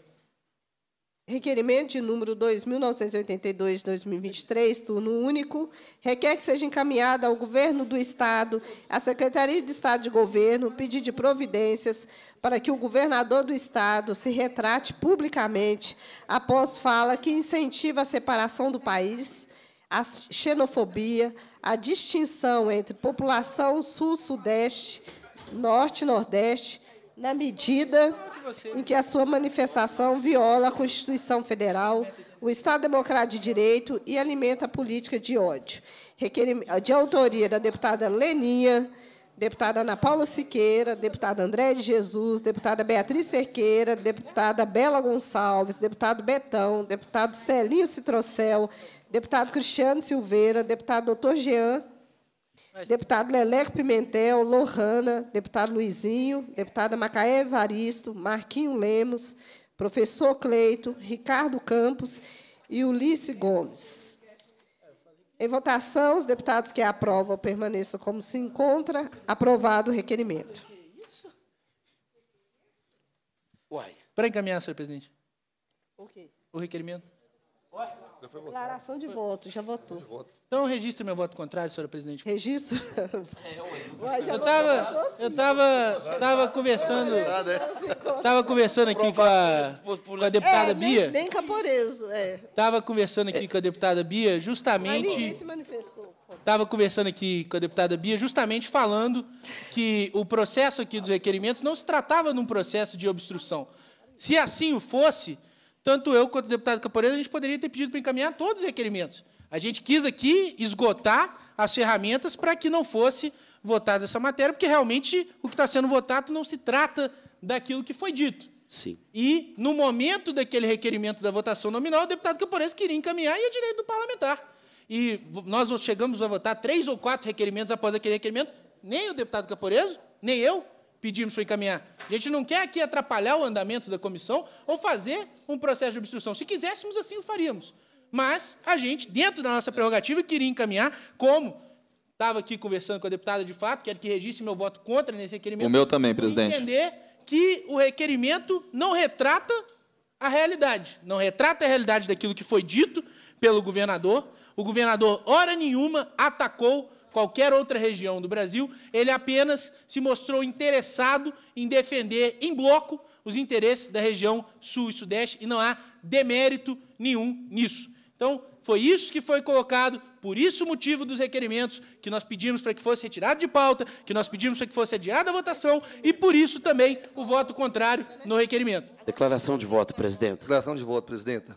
requerimento de número 2.982-2023, turno único, requer que seja encaminhada ao Governo do Estado, à Secretaria de Estado de Governo, pedido de providências para que o governador do Estado se retrate publicamente após fala que incentiva a separação do país, a xenofobia, a distinção entre população sul-sudeste, norte-nordeste, na medida em que a sua manifestação viola a Constituição Federal, o Estado Democrático de Direito e alimenta a política de ódio. De autoria da deputada Leninha, deputada Ana Paula Siqueira, deputada André de Jesus, deputada Beatriz Cerqueira, deputada Bela Gonçalves, deputado Betão, deputado Celinho Citrocel, deputado Cristiano Silveira, deputado doutor Jean, deputado Leleco Pimentel, Lohana, deputado Luizinho, deputada Macaé Evaristo, Marquinho Lemos, professor Cleito, Ricardo Campos e Ulisses Gomes. Em votação, os deputados que aprovam permaneçam como se encontra. Aprovado o requerimento. Uai. Para encaminhar, senhor presidente. O quê? O requerimento. Uai foi Declaração de foi. voto, já votou. Voto. Então eu registro meu voto contrário, senhora presidente. Registro? É, eu estava eu tava, tava conversando. Estava conversando aqui com a, com a deputada é, Bia. Nem caporeso, é. Estava conversando aqui com a deputada Bia, justamente. Mas ninguém se manifestou. Estava conversando aqui com a deputada Bia, justamente falando que o processo aqui dos requerimentos não se tratava de um processo de obstrução. Se assim o fosse, tanto eu quanto o deputado Caporeza, a gente poderia ter pedido para encaminhar todos os requerimentos. A gente quis aqui esgotar as ferramentas para que não fosse votada essa matéria, porque realmente o que está sendo votado não se trata daquilo que foi dito. Sim. E, no momento daquele requerimento da votação nominal, o deputado Campores queria encaminhar e é direito do parlamentar. E nós chegamos a votar três ou quatro requerimentos após aquele requerimento, nem o deputado Caporeso, nem eu, pedimos para encaminhar. A gente não quer aqui atrapalhar o andamento da comissão ou fazer um processo de obstrução. Se quiséssemos, assim o faríamos. Mas a gente, dentro da nossa prerrogativa, queria encaminhar como estava aqui conversando com a deputada de fato, quero que registre meu voto contra nesse requerimento. O meu também, presidente. Entender que o requerimento não retrata a realidade, não retrata a realidade daquilo que foi dito pelo governador. O governador, hora nenhuma, atacou qualquer outra região do Brasil, ele apenas se mostrou interessado em defender em bloco os interesses da região sul e sudeste, e não há demérito nenhum nisso. Então, foi isso que foi colocado, por isso o motivo dos requerimentos que nós pedimos para que fosse retirado de pauta, que nós pedimos para que fosse adiada a votação e por isso também o voto contrário no requerimento. Declaração de voto, presidente. Declaração de voto, presidenta.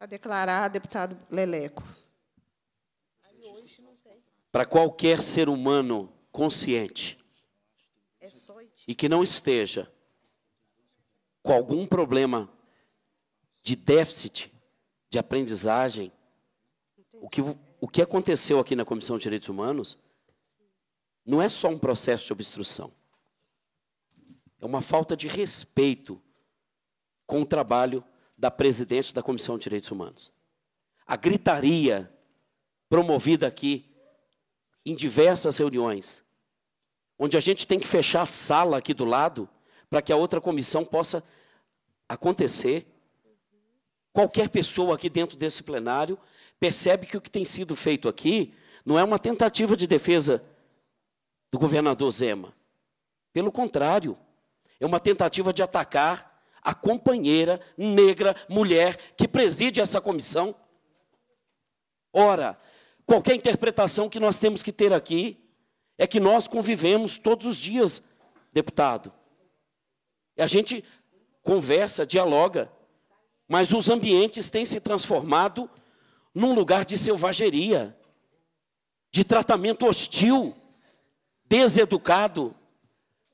A declarar, deputado Leleco para qualquer ser humano consciente e que não esteja com algum problema de déficit de aprendizagem, o que, o que aconteceu aqui na Comissão de Direitos Humanos não é só um processo de obstrução. É uma falta de respeito com o trabalho da presidente da Comissão de Direitos Humanos. A gritaria promovida aqui em diversas reuniões, onde a gente tem que fechar a sala aqui do lado para que a outra comissão possa acontecer. Qualquer pessoa aqui dentro desse plenário percebe que o que tem sido feito aqui não é uma tentativa de defesa do governador Zema. Pelo contrário, é uma tentativa de atacar a companheira negra, mulher, que preside essa comissão. Ora, Qualquer interpretação que nós temos que ter aqui é que nós convivemos todos os dias, deputado. A gente conversa, dialoga, mas os ambientes têm se transformado num lugar de selvageria, de tratamento hostil, deseducado,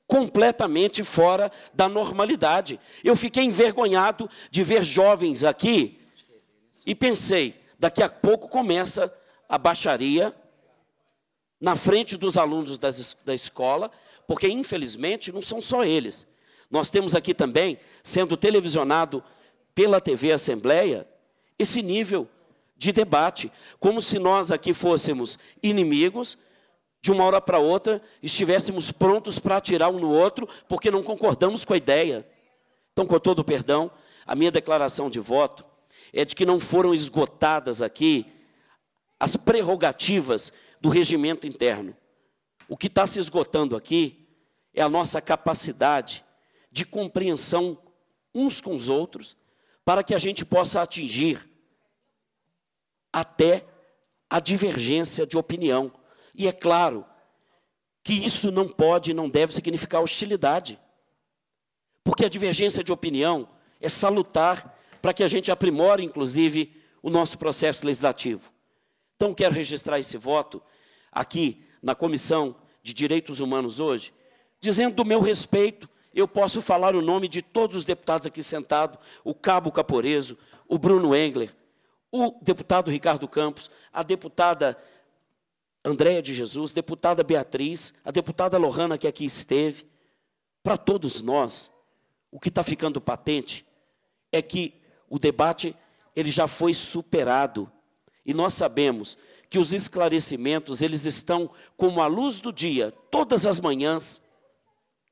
completamente fora da normalidade. Eu fiquei envergonhado de ver jovens aqui e pensei, daqui a pouco começa a baixaria na frente dos alunos das, da escola, porque infelizmente não são só eles. Nós temos aqui também, sendo televisionado pela TV Assembleia, esse nível de debate, como se nós aqui fôssemos inimigos, de uma hora para outra estivéssemos prontos para atirar um no outro, porque não concordamos com a ideia. Então, com todo o perdão, a minha declaração de voto é de que não foram esgotadas aqui as prerrogativas do regimento interno. O que está se esgotando aqui é a nossa capacidade de compreensão uns com os outros, para que a gente possa atingir até a divergência de opinião. E é claro que isso não pode e não deve significar hostilidade, porque a divergência de opinião é salutar para que a gente aprimore, inclusive, o nosso processo legislativo. Então, quero registrar esse voto aqui na Comissão de Direitos Humanos hoje, dizendo do meu respeito, eu posso falar o nome de todos os deputados aqui sentados, o Cabo Caporeso, o Bruno Engler, o deputado Ricardo Campos, a deputada Andréia de Jesus, deputada Beatriz, a deputada Lohana que aqui esteve. Para todos nós, o que está ficando patente é que o debate ele já foi superado e nós sabemos que os esclarecimentos, eles estão como a luz do dia, todas as manhãs,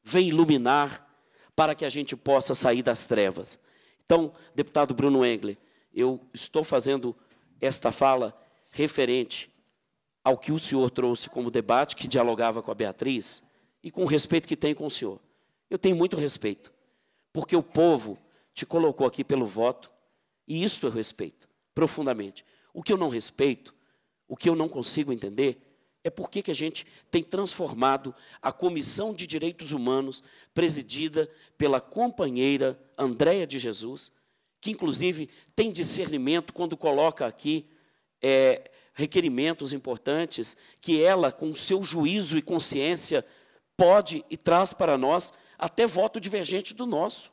vem iluminar para que a gente possa sair das trevas. Então, deputado Bruno Engle, eu estou fazendo esta fala referente ao que o senhor trouxe como debate, que dialogava com a Beatriz, e com o respeito que tem com o senhor. Eu tenho muito respeito, porque o povo te colocou aqui pelo voto, e isso eu respeito profundamente. O que eu não respeito, o que eu não consigo entender, é por que a gente tem transformado a Comissão de Direitos Humanos, presidida pela companheira Andréa de Jesus, que inclusive tem discernimento quando coloca aqui é, requerimentos importantes que ela, com seu juízo e consciência, pode e traz para nós até voto divergente do nosso.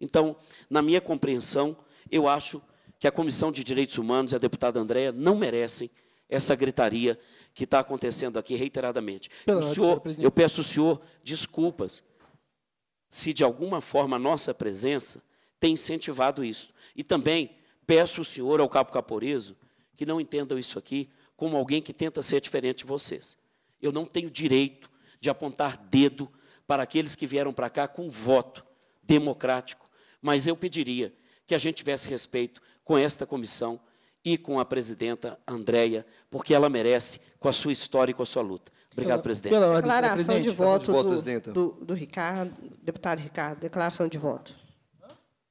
Então, na minha compreensão, eu acho que a Comissão de Direitos Humanos e a deputada Andréa não merecem essa gritaria que está acontecendo aqui reiteradamente. Pela senhor, eu peço ao senhor desculpas se de alguma forma a nossa presença tem incentivado isso. E também peço ao senhor, ao Capo Caporizo, que não entendam isso aqui como alguém que tenta ser diferente de vocês. Eu não tenho direito de apontar dedo para aqueles que vieram para cá com voto democrático, mas eu pediria que a gente tivesse respeito com esta comissão e com a presidenta Andréia, porque ela merece, com a sua história e com a sua luta. Obrigado, presidente. Pela declaração presidente. de voto do, do, do, Ricardo, deputado Ricardo, declaração de voto.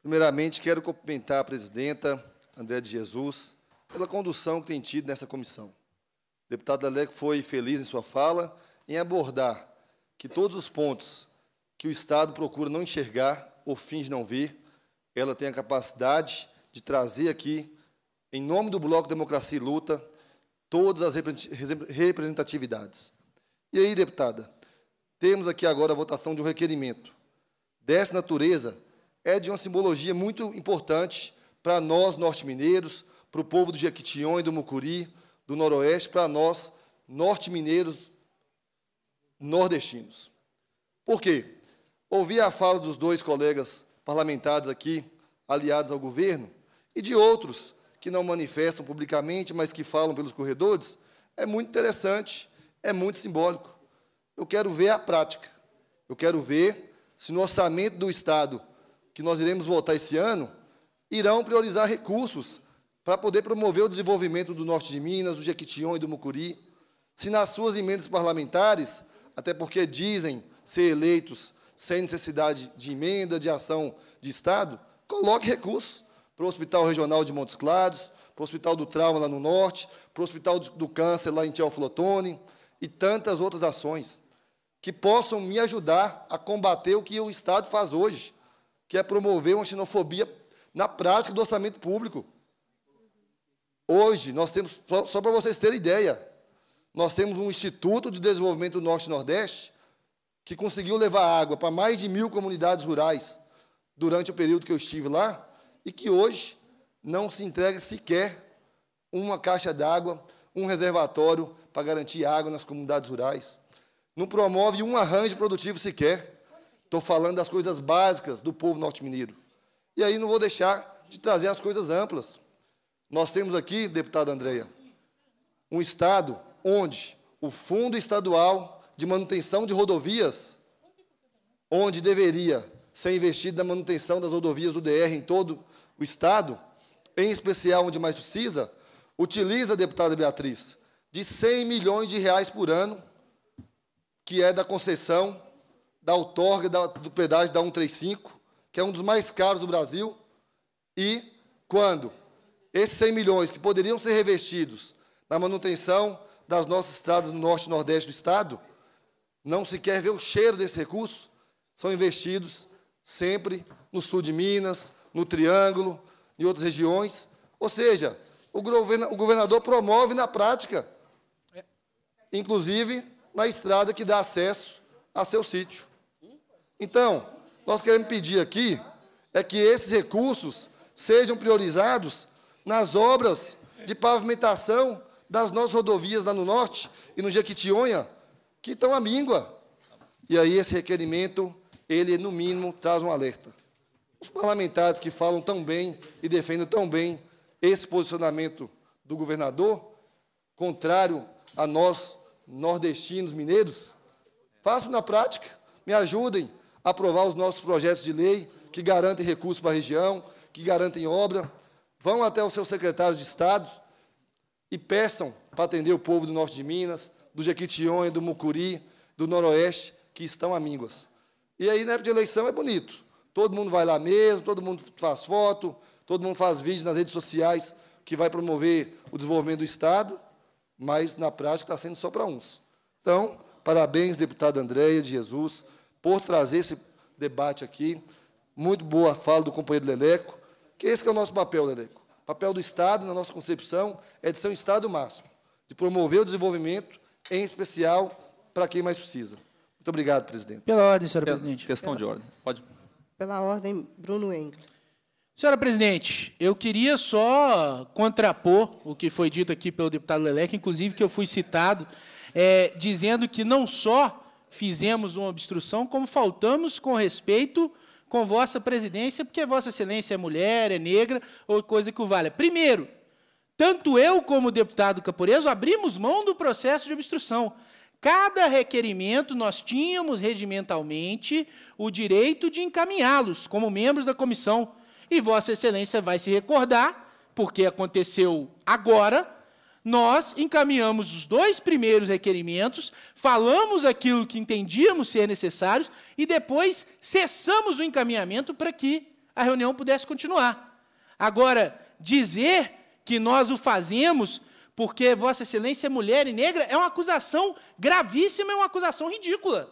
Primeiramente, quero cumprimentar a presidenta Andréia de Jesus pela condução que tem tido nessa comissão. O deputado Leleco foi feliz em sua fala em abordar que todos os pontos que o Estado procura não enxergar ou finge não ver, ela tem a capacidade de trazer aqui, em nome do Bloco Democracia e Luta, todas as representatividades. E aí, deputada, temos aqui agora a votação de um requerimento. Dessa natureza, é de uma simbologia muito importante para nós, norte-mineiros, para o povo do Jequitinhon e do Mucuri, do Noroeste, para nós, norte-mineiros, nordestinos. Por quê? Ouvi a fala dos dois colegas parlamentares aqui, aliados ao governo, e de outros que não manifestam publicamente, mas que falam pelos corredores, é muito interessante, é muito simbólico. Eu quero ver a prática. Eu quero ver se no orçamento do Estado que nós iremos votar esse ano irão priorizar recursos para poder promover o desenvolvimento do norte de Minas, do Jequitinhon e do Mucuri, se nas suas emendas parlamentares, até porque dizem ser eleitos sem necessidade de emenda, de ação de Estado, coloque recursos para o Hospital Regional de Montes Claros, para o Hospital do Trauma lá no Norte, para o Hospital do Câncer lá em Teoflotone e tantas outras ações que possam me ajudar a combater o que o Estado faz hoje, que é promover uma xenofobia na prática do orçamento público. Hoje, nós temos, só para vocês terem ideia, nós temos um Instituto de Desenvolvimento do Norte e Nordeste que conseguiu levar água para mais de mil comunidades rurais durante o período que eu estive lá, e que hoje não se entrega sequer uma caixa d'água, um reservatório para garantir água nas comunidades rurais. Não promove um arranjo produtivo sequer. Estou falando das coisas básicas do povo norte-mineiro. E aí não vou deixar de trazer as coisas amplas. Nós temos aqui, deputada Andréia, um Estado onde o Fundo Estadual de Manutenção de Rodovias, onde deveria ser investido na manutenção das rodovias do DR em todo o Estado, em especial onde mais precisa, utiliza, deputada Beatriz, de 100 milhões de reais por ano, que é da concessão da outorga da, do pedágio da 135, que é um dos mais caros do Brasil, e quando esses 100 milhões que poderiam ser revestidos na manutenção das nossas estradas no norte e nordeste do estado, não se quer ver o cheiro desse recurso, são investidos sempre no sul de Minas, no Triângulo, em outras regiões. Ou seja, o, o governador promove na prática, inclusive na estrada que dá acesso a seu sítio. Então, nós queremos pedir aqui é que esses recursos sejam priorizados nas obras de pavimentação das nossas rodovias lá no norte e no Jequitinhonha, que estão à míngua. E aí esse requerimento, ele, no mínimo, traz um alerta os parlamentares que falam tão bem e defendem tão bem esse posicionamento do governador, contrário a nós, nordestinos, mineiros, façam na prática, me ajudem a aprovar os nossos projetos de lei que garantem recursos para a região, que garantem obra. Vão até os seus secretários de Estado e peçam para atender o povo do norte de Minas, do Jequitinhonha, do Mucuri, do Noroeste, que estão a mínguas. E aí, na época de eleição, é bonito. Todo mundo vai lá mesmo, todo mundo faz foto, todo mundo faz vídeos nas redes sociais que vai promover o desenvolvimento do Estado, mas na prática está sendo só para uns. Então, parabéns, deputada Andréia de Jesus, por trazer esse debate aqui. Muito boa a fala do companheiro Leleco, que esse que é o nosso papel, Leleco. O papel do Estado, na nossa concepção, é de ser um Estado máximo, de promover o desenvolvimento, em especial para quem mais precisa. Muito obrigado, presidente. Pela ordem, senhor presidente. Questão de ordem. Pode. Pela ordem, Bruno Engler. Senhora presidente, eu queria só contrapor o que foi dito aqui pelo deputado Leleque, inclusive que eu fui citado, é, dizendo que não só fizemos uma obstrução, como faltamos com respeito com vossa presidência, porque vossa excelência é mulher, é negra, ou coisa que o valha. Primeiro, tanto eu como o deputado Caporeso abrimos mão do processo de obstrução. Cada requerimento nós tínhamos regimentalmente o direito de encaminhá-los como membros da comissão. E Vossa Excelência vai se recordar, porque aconteceu agora, nós encaminhamos os dois primeiros requerimentos, falamos aquilo que entendíamos ser necessários e depois cessamos o encaminhamento para que a reunião pudesse continuar. Agora, dizer que nós o fazemos porque Vossa Excelência é mulher e negra, é uma acusação gravíssima, é uma acusação ridícula.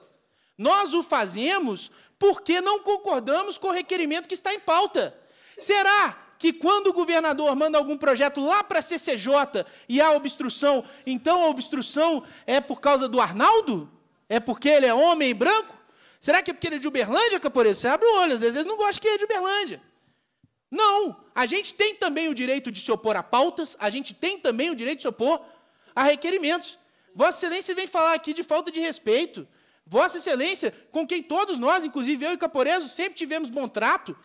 Nós o fazemos porque não concordamos com o requerimento que está em pauta. Será que quando o governador manda algum projeto lá para a CCJ e há obstrução, então a obstrução é por causa do Arnaldo? É porque ele é homem branco? Será que é porque ele é de Uberlândia, Caporeza? Você abre o olho, às vezes não gosta que é de Uberlândia. Não! A gente tem também o direito de se opor a pautas, a gente tem também o direito de se opor a requerimentos. Vossa Excelência vem falar aqui de falta de respeito. Vossa Excelência, com quem todos nós, inclusive eu e Caporeso, sempre tivemos bom trato,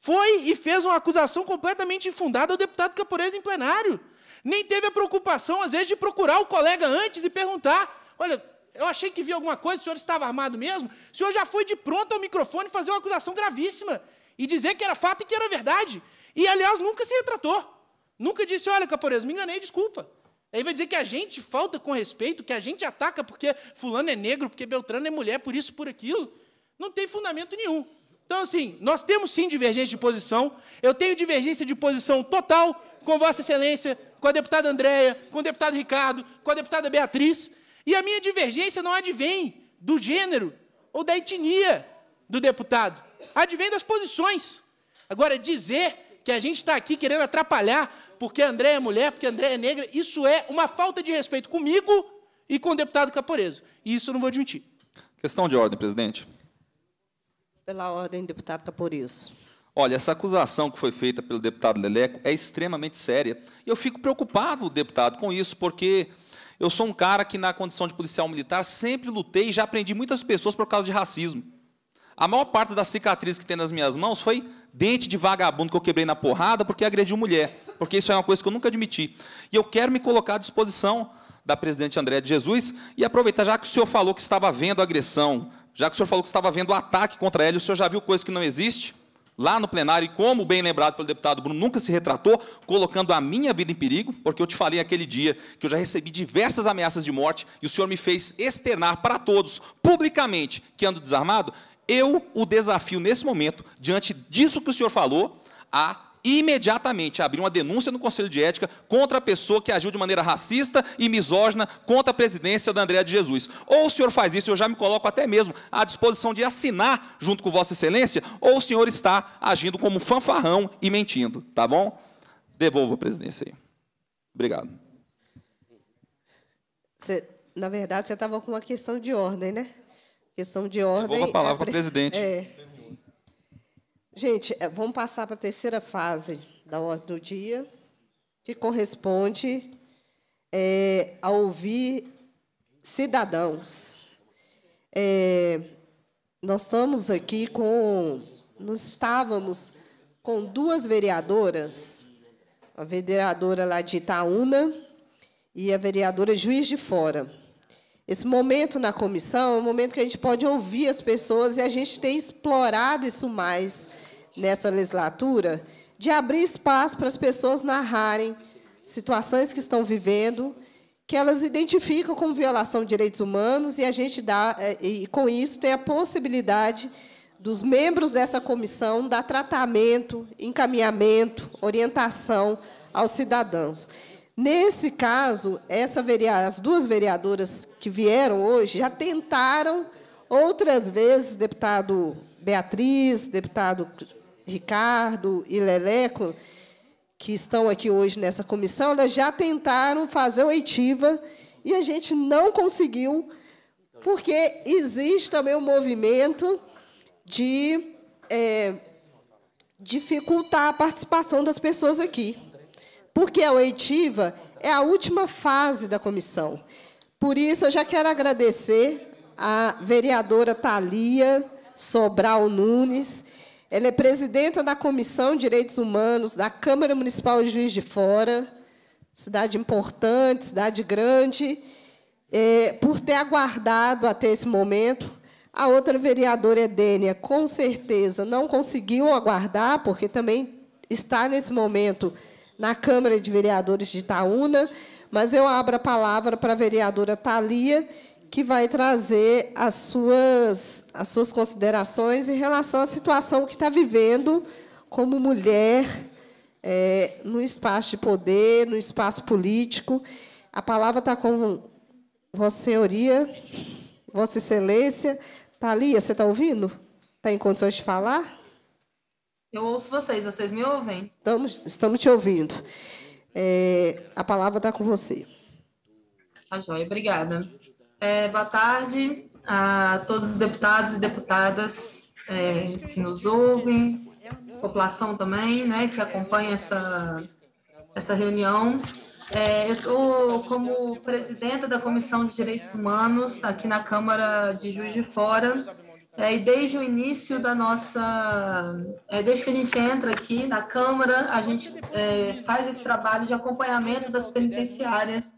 foi e fez uma acusação completamente infundada ao deputado Caporeso em plenário. Nem teve a preocupação, às vezes, de procurar o colega antes e perguntar: olha, eu achei que vi alguma coisa, o senhor estava armado mesmo? O senhor já foi de pronto ao microfone fazer uma acusação gravíssima e dizer que era fato e que era verdade. E, aliás, nunca se retratou. Nunca disse, olha, Caporeza, me enganei, desculpa. Aí vai dizer que a gente falta com respeito, que a gente ataca porque fulano é negro, porque Beltrano é mulher, por isso, por aquilo. Não tem fundamento nenhum. Então, assim, nós temos sim divergência de posição. Eu tenho divergência de posição total com Vossa Excelência, com a deputada Andréia, com o deputado Ricardo, com a deputada Beatriz. E a minha divergência não advém do gênero ou da etnia do deputado advém das posições. Agora, dizer que a gente está aqui querendo atrapalhar porque André é mulher, porque André é negra, isso é uma falta de respeito comigo e com o deputado Caporeso. E isso eu não vou admitir. Questão de ordem, presidente. Pela ordem, deputado Caporeso. Olha, essa acusação que foi feita pelo deputado Leleco é extremamente séria. E eu fico preocupado, deputado, com isso, porque eu sou um cara que, na condição de policial militar, sempre lutei e já aprendi muitas pessoas por causa de racismo. A maior parte das cicatrizes que tem nas minhas mãos foi dente de vagabundo que eu quebrei na porrada porque agredi mulher. Porque isso é uma coisa que eu nunca admiti. E eu quero me colocar à disposição da presidente André de Jesus e aproveitar, já que o senhor falou que estava vendo agressão, já que o senhor falou que estava vendo ataque contra ela, o senhor já viu coisa que não existe? Lá no plenário, e como bem lembrado pelo deputado Bruno, nunca se retratou, colocando a minha vida em perigo, porque eu te falei aquele dia que eu já recebi diversas ameaças de morte e o senhor me fez externar para todos, publicamente, que ando desarmado eu o desafio nesse momento, diante disso que o senhor falou, a imediatamente abrir uma denúncia no Conselho de Ética contra a pessoa que agiu de maneira racista e misógina contra a presidência da Andréa de Jesus. Ou o senhor faz isso, eu já me coloco até mesmo à disposição de assinar junto com Vossa Excelência, ou o senhor está agindo como um fanfarrão e mentindo, tá bom? Devolvo a presidência aí. Obrigado. na verdade, você estava com uma questão de ordem, né? Questão de ordem. Devolvo a é palavra para o presidente. É. Gente, é, vamos passar para a terceira fase da ordem do dia, que corresponde é, a ouvir cidadãos. É, nós estamos aqui com. Nós estávamos com duas vereadoras, a vereadora lá de Itaúna e a vereadora Juiz de Fora. Esse momento na comissão é um momento que a gente pode ouvir as pessoas e a gente tem explorado isso mais nessa legislatura de abrir espaço para as pessoas narrarem situações que estão vivendo, que elas identificam como violação de direitos humanos e a gente dá é, e com isso tem a possibilidade dos membros dessa comissão dar tratamento, encaminhamento, orientação aos cidadãos. Nesse caso, essa vereadora, as duas vereadoras que vieram hoje já tentaram outras vezes, deputado Beatriz, deputado Ricardo e Leleco, que estão aqui hoje nessa comissão, elas já tentaram fazer oitiva e a gente não conseguiu, porque existe também um movimento de é, dificultar a participação das pessoas aqui porque a oitiva é a última fase da comissão. Por isso, eu já quero agradecer à vereadora Thalia Sobral Nunes. Ela é presidenta da Comissão de Direitos Humanos da Câmara Municipal de Juiz de Fora, cidade importante, cidade grande, é, por ter aguardado até esse momento. A outra vereadora, Edênia, com certeza não conseguiu aguardar, porque também está nesse momento na Câmara de Vereadores de Itaúna, mas eu abro a palavra para a vereadora Thalia, que vai trazer as suas, as suas considerações em relação à situação que está vivendo como mulher é, no espaço de poder, no espaço político. A palavra está com Vossa Senhoria, Vossa Excelência. Thalia, você está ouvindo? Está em condições de falar? Eu ouço vocês, vocês me ouvem? Estamos, estamos te ouvindo. É, a palavra está com você. Tá joia, obrigada. É, boa tarde a todos os deputados e deputadas é, que nos ouvem, população também, né, que acompanha essa, essa reunião. É, eu estou como presidenta da Comissão de Direitos Humanos aqui na Câmara de Juiz de Fora é, e desde o início da nossa, é, desde que a gente entra aqui na Câmara, a gente é, faz esse trabalho de acompanhamento das penitenciárias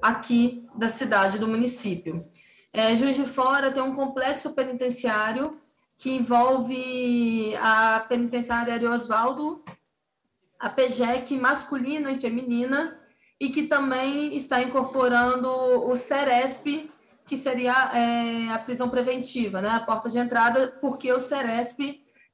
aqui da cidade, do município. É, Juiz de Fora tem um complexo penitenciário que envolve a penitenciária de Oswaldo, a PGEC masculina e feminina, e que também está incorporando o CERESP, que seria é, a prisão preventiva, né, a porta de entrada, porque o Ceresp,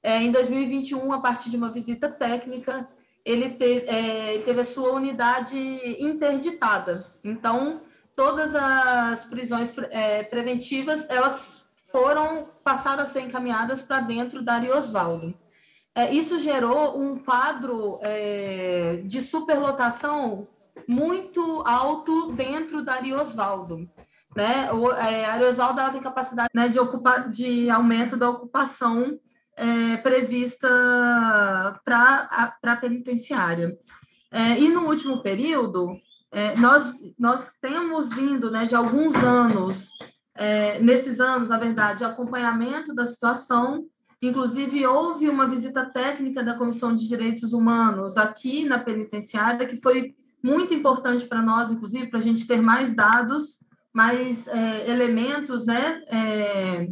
é, em 2021, a partir de uma visita técnica, ele, te, é, ele teve a sua unidade interditada. Então, todas as prisões é, preventivas, elas foram, passadas a ser encaminhadas para dentro da área Osvaldo. É, isso gerou um quadro é, de superlotação muito alto dentro da área Osvaldo. Né? O, é, a Aerosolda tem capacidade né, de, ocupar, de aumento da ocupação é, prevista para a penitenciária. É, e no último período, é, nós, nós temos vindo né, de alguns anos, é, nesses anos, na verdade, acompanhamento da situação Inclusive, houve uma visita técnica da Comissão de Direitos Humanos aqui na penitenciária, que foi muito importante para nós, inclusive, para a gente ter mais dados mais é, elementos né, é,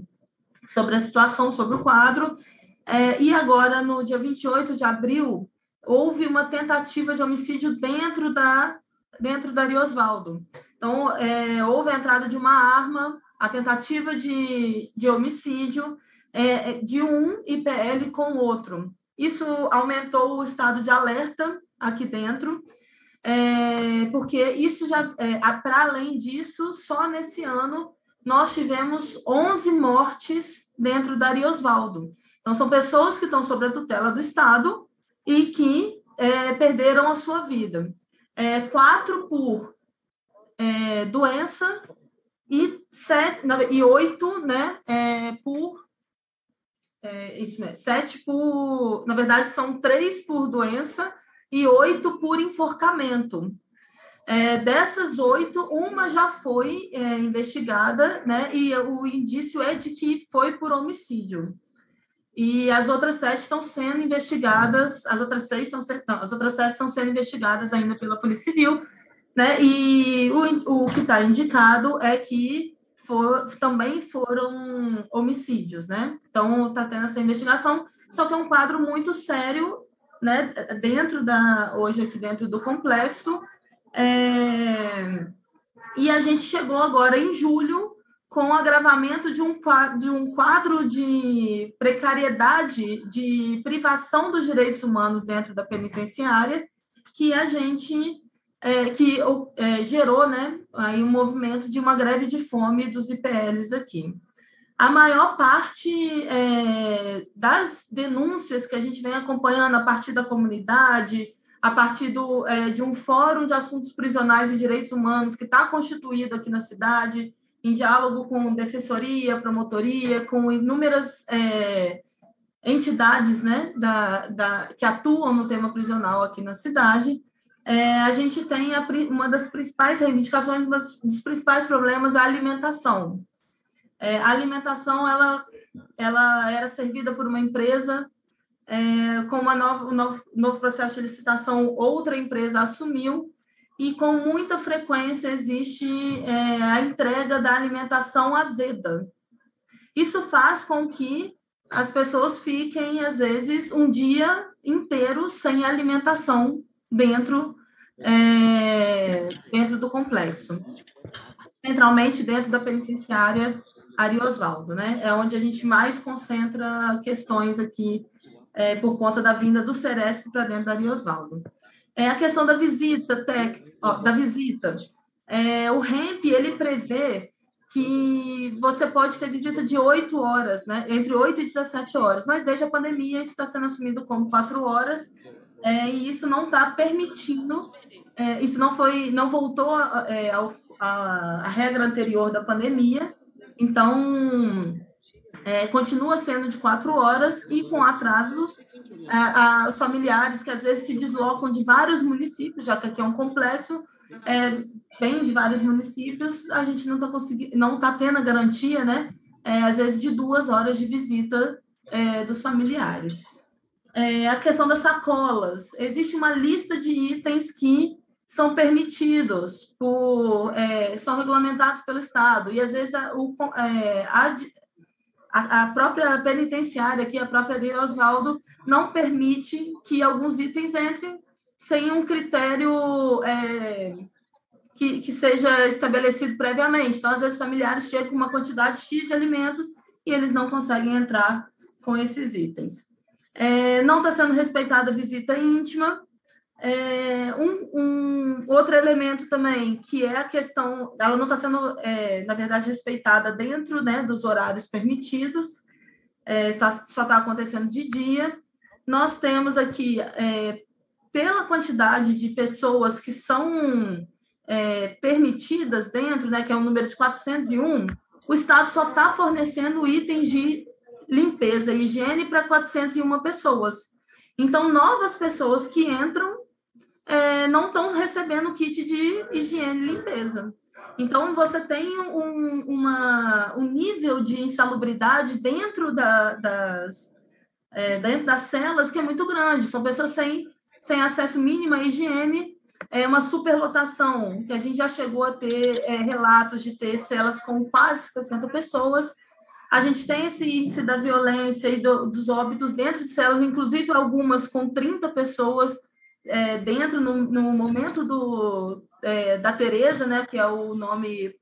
sobre a situação, sobre o quadro. É, e agora, no dia 28 de abril, houve uma tentativa de homicídio dentro da dentro da Osvaldo. Então, é, houve a entrada de uma arma, a tentativa de, de homicídio é, é, de um IPL com outro. Isso aumentou o estado de alerta aqui dentro é, porque isso já, é, para além disso, só nesse ano nós tivemos 11 mortes dentro da Ari Osvaldo. Então, são pessoas que estão sob a tutela do Estado e que é, perderam a sua vida. É, quatro por é, doença e, sete, não, e oito né, é, por. É, isso mesmo, sete por. Na verdade, são três por doença e oito por enforcamento. É, dessas oito, uma já foi é, investigada, né? E o indício é de que foi por homicídio. E as outras sete estão sendo investigadas, as outras seis estão sendo, as outras sete estão sendo investigadas ainda pela Polícia Civil, né? E o, o que está indicado é que for, também foram homicídios, né? Então está tendo essa investigação, só que é um quadro muito sério né, dentro da hoje aqui dentro do complexo. É, e a gente chegou agora em julho com o agravamento de um quadro, de um quadro de precariedade, de privação dos direitos humanos dentro da penitenciária, que a gente é, que é, gerou né, aí um movimento de uma greve de fome dos IPLs aqui a maior parte é, das denúncias que a gente vem acompanhando a partir da comunidade, a partir do, é, de um fórum de assuntos prisionais e direitos humanos que está constituído aqui na cidade, em diálogo com defensoria, promotoria, com inúmeras é, entidades né, da, da, que atuam no tema prisional aqui na cidade. É, a gente tem a, uma das principais reivindicações, um dos principais problemas, a alimentação é, a alimentação ela, ela era servida por uma empresa, é, com uma nova, um novo, novo processo de licitação, outra empresa assumiu, e com muita frequência existe é, a entrega da alimentação azeda. Isso faz com que as pessoas fiquem, às vezes, um dia inteiro sem alimentação dentro, é, dentro do complexo. Centralmente dentro da penitenciária Ari Osvaldo, né? É onde a gente mais concentra questões aqui é, por conta da vinda do Ceresp para dentro da Ari Osvaldo. É a questão da visita tec, ó, da visita. É, o REMP ele prevê que você pode ter visita de 8 horas, né? Entre 8 e 17 horas, mas desde a pandemia isso está sendo assumido como 4 horas, é, e isso não está permitindo, é, isso não foi, não voltou à é, regra anterior da pandemia, então, é, continua sendo de quatro horas e com atrasos, é, os familiares que às vezes se deslocam de vários municípios, já que aqui é um complexo, é, de vários municípios, a gente não está conseguindo, não está tendo a garantia, né? É, às vezes de duas horas de visita é, dos familiares. É, a questão das sacolas. Existe uma lista de itens que são permitidos, por, é, são regulamentados pelo Estado. E, às vezes, a, o, é, a, a, própria penitenciária, aqui, a própria Lei Oswaldo, não permite que alguns itens entrem sem um critério é, que, que seja estabelecido previamente. Então, às vezes, familiares chegam com uma quantidade X de alimentos e eles não conseguem entrar com esses itens. É, não está sendo respeitada a visita íntima, é, um, um, outro elemento também, que é a questão, ela não está sendo, é, na verdade, respeitada dentro né, dos horários permitidos, é, só está acontecendo de dia. Nós temos aqui, é, pela quantidade de pessoas que são é, permitidas dentro, né, que é o um número de 401, o Estado só está fornecendo itens de limpeza e higiene para 401 pessoas. Então, novas pessoas que entram é, não estão recebendo kit de higiene e limpeza. Então, você tem um, uma, um nível de insalubridade dentro, da, das, é, dentro das celas que é muito grande. São pessoas sem, sem acesso mínimo à higiene, é uma superlotação, que a gente já chegou a ter é, relatos de ter celas com quase 60 pessoas. A gente tem esse índice da violência e do, dos óbitos dentro de celas, inclusive algumas com 30 pessoas é, dentro, no, no, momento do, é, da Teresa, né, que é o nome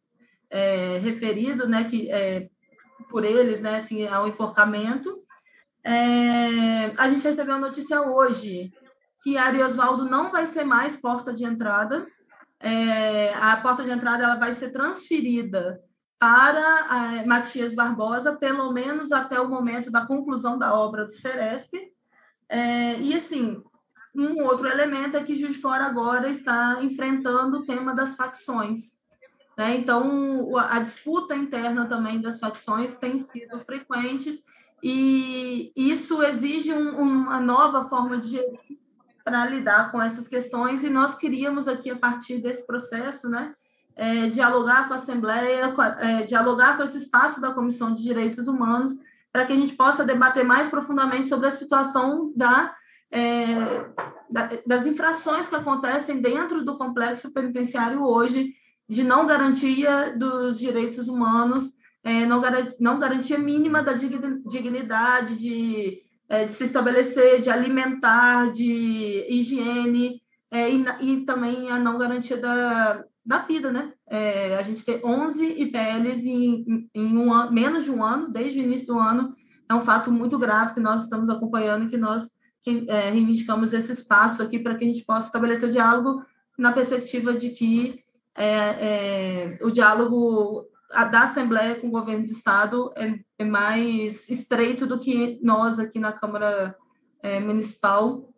é, referido né, que, é por eles né, assim, ao é enforcamento, é, a gente recebeu a notícia hoje que Ari Oswaldo não vai ser mais porta de entrada. a porta de entrada ela vai ser transferida para Matias Barbosa, pelo menos até o momento da conclusão da obra do Ceresp. e, assim, um outro elemento é que Juiz de Fora agora está enfrentando o tema das facções. Né? Então, a disputa interna também das facções tem sido frequentes e isso exige um, uma nova forma de gerir para lidar com essas questões e nós queríamos aqui, a partir desse processo, né, é, dialogar com a Assembleia, é, dialogar com esse espaço da Comissão de Direitos Humanos para que a gente possa debater mais profundamente sobre a situação da é, das infrações que acontecem dentro do complexo penitenciário hoje, de não garantia dos direitos humanos, é, não, garantia, não, garantia, mínima da dignidade, de, é, de, se estabelecer, de alimentar, de higiene, é, e, e, também a não garantia da, da vida, né? É, a gente tem 11 IPLs em, em um ano, menos de um ano, desde o início do ano, é um fato muito grave que nós estamos acompanhando e que nós é, reivindicamos esse espaço aqui para que a gente possa estabelecer o diálogo na perspectiva de que é, é o diálogo da Assembleia com o governo do Estado é, é, mais estreito do que nós aqui na Câmara é, Municipal,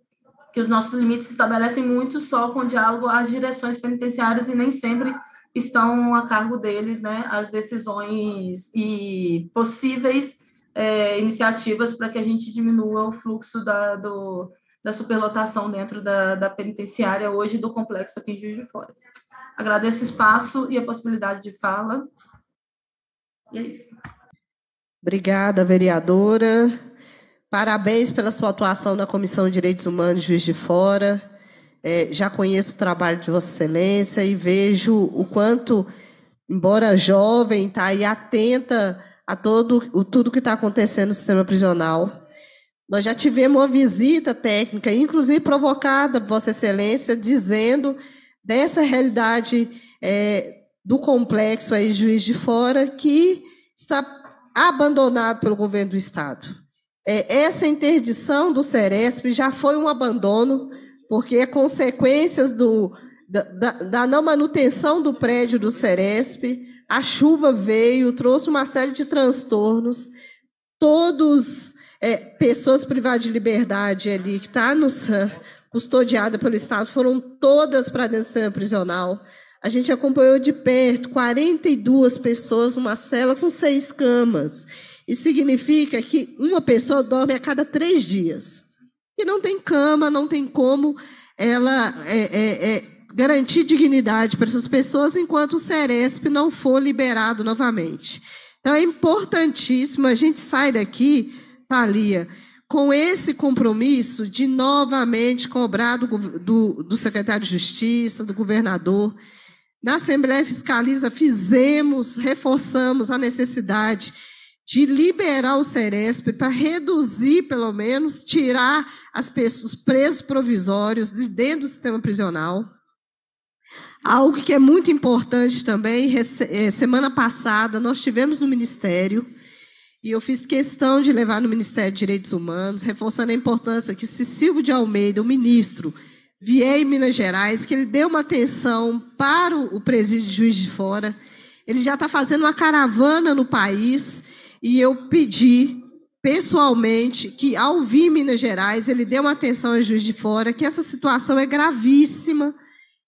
que os nossos limites se estabelecem muito só com o diálogo às direções penitenciárias e nem sempre estão a cargo deles né, as decisões e possíveis é, iniciativas para que a gente diminua o fluxo da, do, da superlotação dentro da, da penitenciária hoje do complexo aqui em Juiz de Fora. Agradeço o espaço e a possibilidade de fala. E é isso. Obrigada, vereadora. Parabéns pela sua atuação na Comissão de Direitos Humanos de Juiz de Fora. É, já conheço o trabalho de Vossa Excelência e vejo o quanto, embora jovem, está aí atenta a todo o tudo que está acontecendo no sistema prisional. Nós já tivemos uma visita técnica, inclusive provocada, Vossa Excelência, dizendo dessa realidade é, do complexo aí Juiz de Fora que está abandonado pelo governo do Estado. É, essa interdição do Ceresp já foi um abandono, porque é consequências do, da, da, da não manutenção do prédio do Ceresp, a chuva veio, trouxe uma série de transtornos. Todos é, pessoas privadas de liberdade ali que está nos custodiada pelo Estado foram todas para dentro do prisional. A gente acompanhou de perto 42 pessoas, uma cela com seis camas. Isso significa que uma pessoa dorme a cada três dias. E não tem cama, não tem como ela é, é, é garantir dignidade para essas pessoas enquanto o Ceresp não for liberado novamente. Então é importantíssimo a gente sair daqui, Thalia, com esse compromisso de novamente cobrar do, do, do secretário de Justiça, do governador. Na Assembleia Fiscaliza, fizemos, reforçamos a necessidade de liberar o Ceresp para reduzir, pelo menos, tirar as pessoas, presos provisórios de dentro do sistema prisional. Algo que é muito importante também, eh, semana passada nós tivemos no Ministério, e eu fiz questão de levar no Ministério de Direitos Humanos, reforçando a importância que se Silvio de Almeida, o ministro, vier em Minas Gerais, que ele dê uma atenção para o presídio de Juiz de Fora. Ele já está fazendo uma caravana no país, e eu pedi pessoalmente que, ao vir Minas Gerais, ele dê uma atenção a Juiz de Fora, que essa situação é gravíssima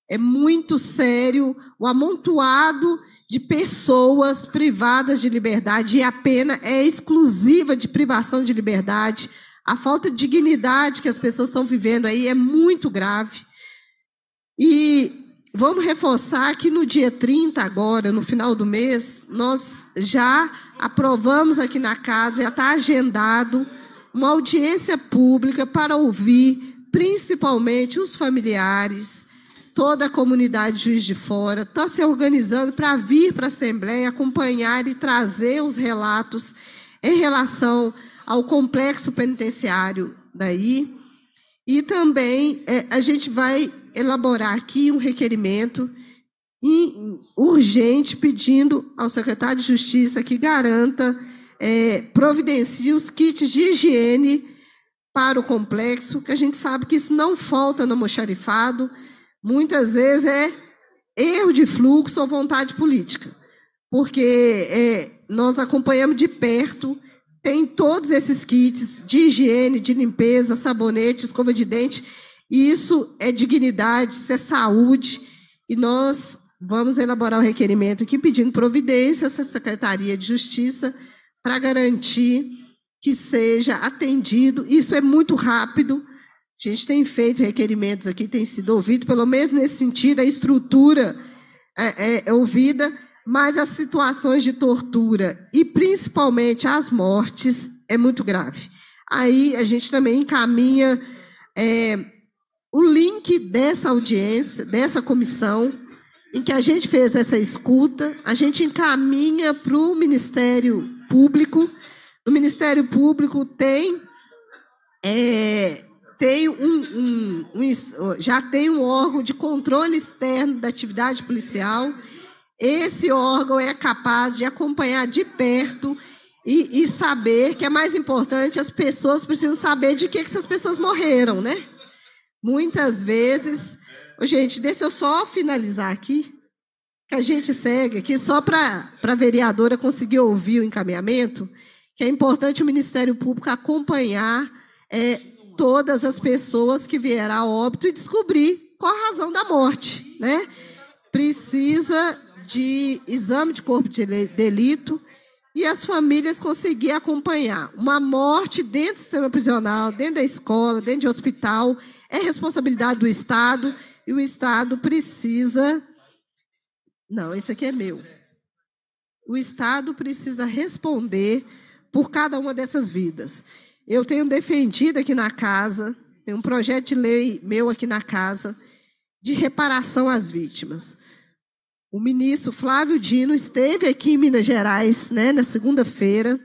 é muito sério o amontoado de pessoas privadas de liberdade e a pena é exclusiva de privação de liberdade. A falta de dignidade que as pessoas estão vivendo aí é muito grave. E vamos reforçar que no dia 30, agora, no final do mês, nós já aprovamos aqui na casa, já está agendado uma audiência pública para ouvir principalmente os familiares toda a comunidade Juiz de Fora está se organizando para vir para a Assembleia acompanhar e trazer os relatos em relação ao complexo penitenciário daí. E também é, a gente vai elaborar aqui um requerimento urgente pedindo ao secretário de Justiça que garanta, é, providencie os kits de higiene para o complexo, que a gente sabe que isso não falta no moxarifado, muitas vezes é erro de fluxo ou vontade política, porque é, nós acompanhamos de perto, tem todos esses kits de higiene, de limpeza, sabonete, escova de dente, e isso é dignidade, isso é saúde, e nós vamos elaborar um requerimento aqui pedindo providência à Secretaria de Justiça para garantir que seja atendido. Isso é muito rápido, a gente tem feito requerimentos aqui, tem sido ouvido, pelo menos nesse sentido, a estrutura é, é, é ouvida, mas as situações de tortura e principalmente as mortes é muito grave. Aí a gente também encaminha é, o link dessa audiência, dessa comissão, em que a gente fez essa escuta, a gente encaminha para o Ministério Público. O Ministério Público tem é, tem um, um, um, já tem um órgão de controle externo da atividade policial. Esse órgão é capaz de acompanhar de perto e, e saber, que é mais importante, as pessoas precisam saber de que, que essas pessoas morreram, né? Muitas vezes. gente, deixa eu só finalizar aqui, que a gente segue aqui, só para a vereadora conseguir ouvir o encaminhamento, que é importante o Ministério Público acompanhar. É, todas as pessoas que vieram a óbito e descobrir qual a razão da morte, né? Precisa de exame de corpo de delito e as famílias conseguir acompanhar. Uma morte dentro do sistema prisional, dentro da escola, dentro de hospital, é responsabilidade do Estado e o Estado precisa. Não, esse aqui é meu. O Estado precisa responder por cada uma dessas vidas. Eu tenho defendido aqui na casa, tem um projeto de lei meu aqui na casa, de reparação às vítimas. O ministro Flávio Dino esteve aqui em Minas Gerais né, na segunda-feira,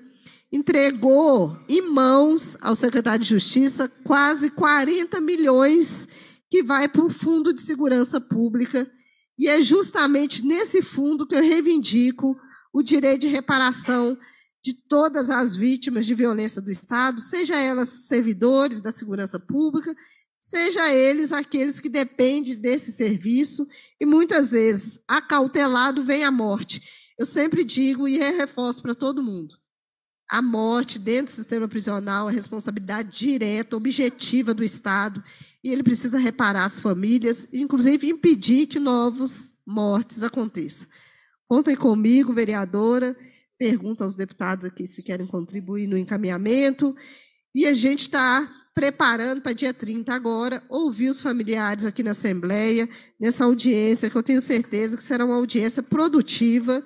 entregou em mãos ao secretário de Justiça quase 40 milhões que vai para o Fundo de Segurança Pública. E é justamente nesse fundo que eu reivindico o direito de reparação de todas as vítimas de violência do Estado, seja elas servidores da segurança pública, seja eles aqueles que dependem desse serviço e muitas vezes acautelado vem a morte. Eu sempre digo e reforço para todo mundo. A morte dentro do sistema prisional é responsabilidade direta, objetiva do Estado, e ele precisa reparar as famílias, inclusive impedir que novos mortes aconteçam. Contem comigo, vereadora, pergunta aos deputados aqui se querem contribuir no encaminhamento. E a gente está preparando para dia 30 agora, ouvir os familiares aqui na Assembleia, nessa audiência, que eu tenho certeza que será uma audiência produtiva,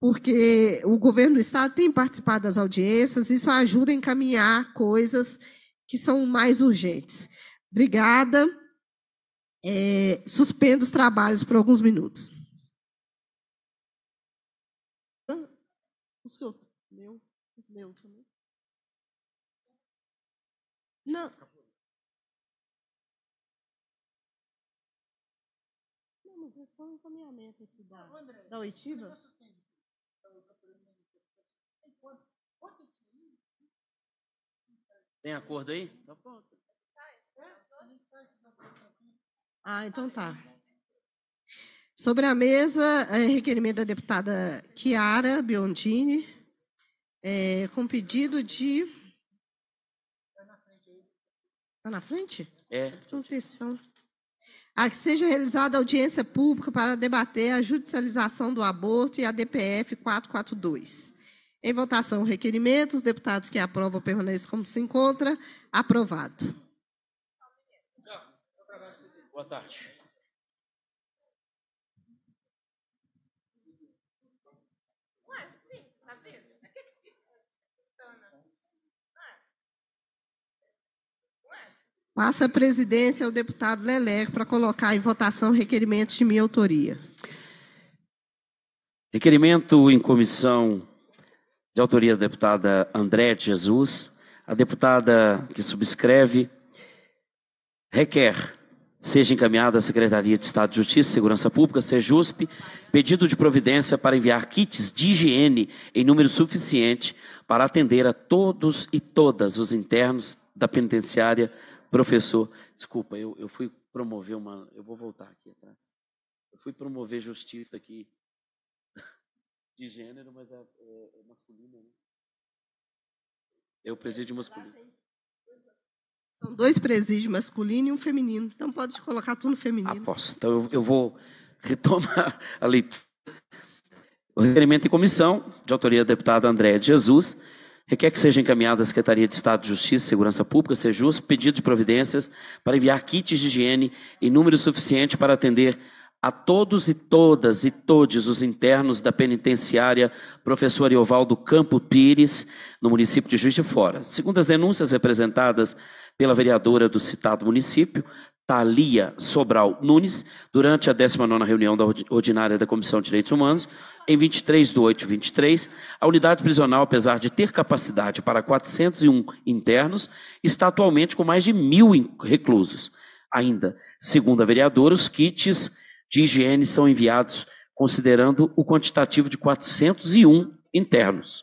porque o governo do Estado tem participado das audiências, isso ajuda a encaminhar coisas que são mais urgentes. Obrigada. É, suspendo os trabalhos por alguns minutos. Os que eu. Meu. Os meus também. Não. Não, mas é só um encaminhamento aqui da, não, André, da oitiva. Tem acordo aí? Tá pronto. Ah, então tá. Sobre a mesa, é, requerimento da deputada Chiara Biondini, é, com pedido de. Está tá na frente? É. Não então. A ah, que seja realizada audiência pública para debater a judicialização do aborto e a DPF 442. Em votação, requerimento. Os deputados que aprovam permaneçam como se encontra. Aprovado. Boa tarde. Passa a presidência ao deputado Leleco para colocar em votação requerimento de minha autoria. Requerimento em comissão de autoria da deputada André de Jesus. A deputada que subscreve requer seja encaminhado à Secretaria de Estado de Justiça e Segurança Pública, SEJUSP, pedido de providência para enviar kits de higiene em número suficiente para atender a todos e todas os internos da penitenciária professor. Desculpa, eu, eu fui promover uma. Eu vou voltar aqui atrás. Eu fui promover justiça aqui de gênero, mas é, é, é masculina, né? É o presídio tá, masculino. São dois presídios, masculino e um feminino. Então pode colocar tudo feminino. Posso. Então eu, eu vou retomar a leitura. O requerimento em comissão, de autoria da deputada André de Jesus, requer que seja encaminhada à Secretaria de Estado de Justiça e Segurança Pública, seja justo pedido de providências para enviar kits de higiene em número suficiente para atender a todos e todas e todos os internos da penitenciária Professor Iovaldo Campo Pires, no município de Juiz de Fora. Segundo as denúncias representadas pela vereadora do citado município, Thalia Sobral Nunes, durante a 19 reunião da ordinária da Comissão de Direitos Humanos, em 23 de 8 de 23, a unidade prisional, apesar de ter capacidade para 401 internos, está atualmente com mais de mil reclusos. Ainda, segundo a vereadora, os kits de higiene são enviados considerando o quantitativo de 401 internos.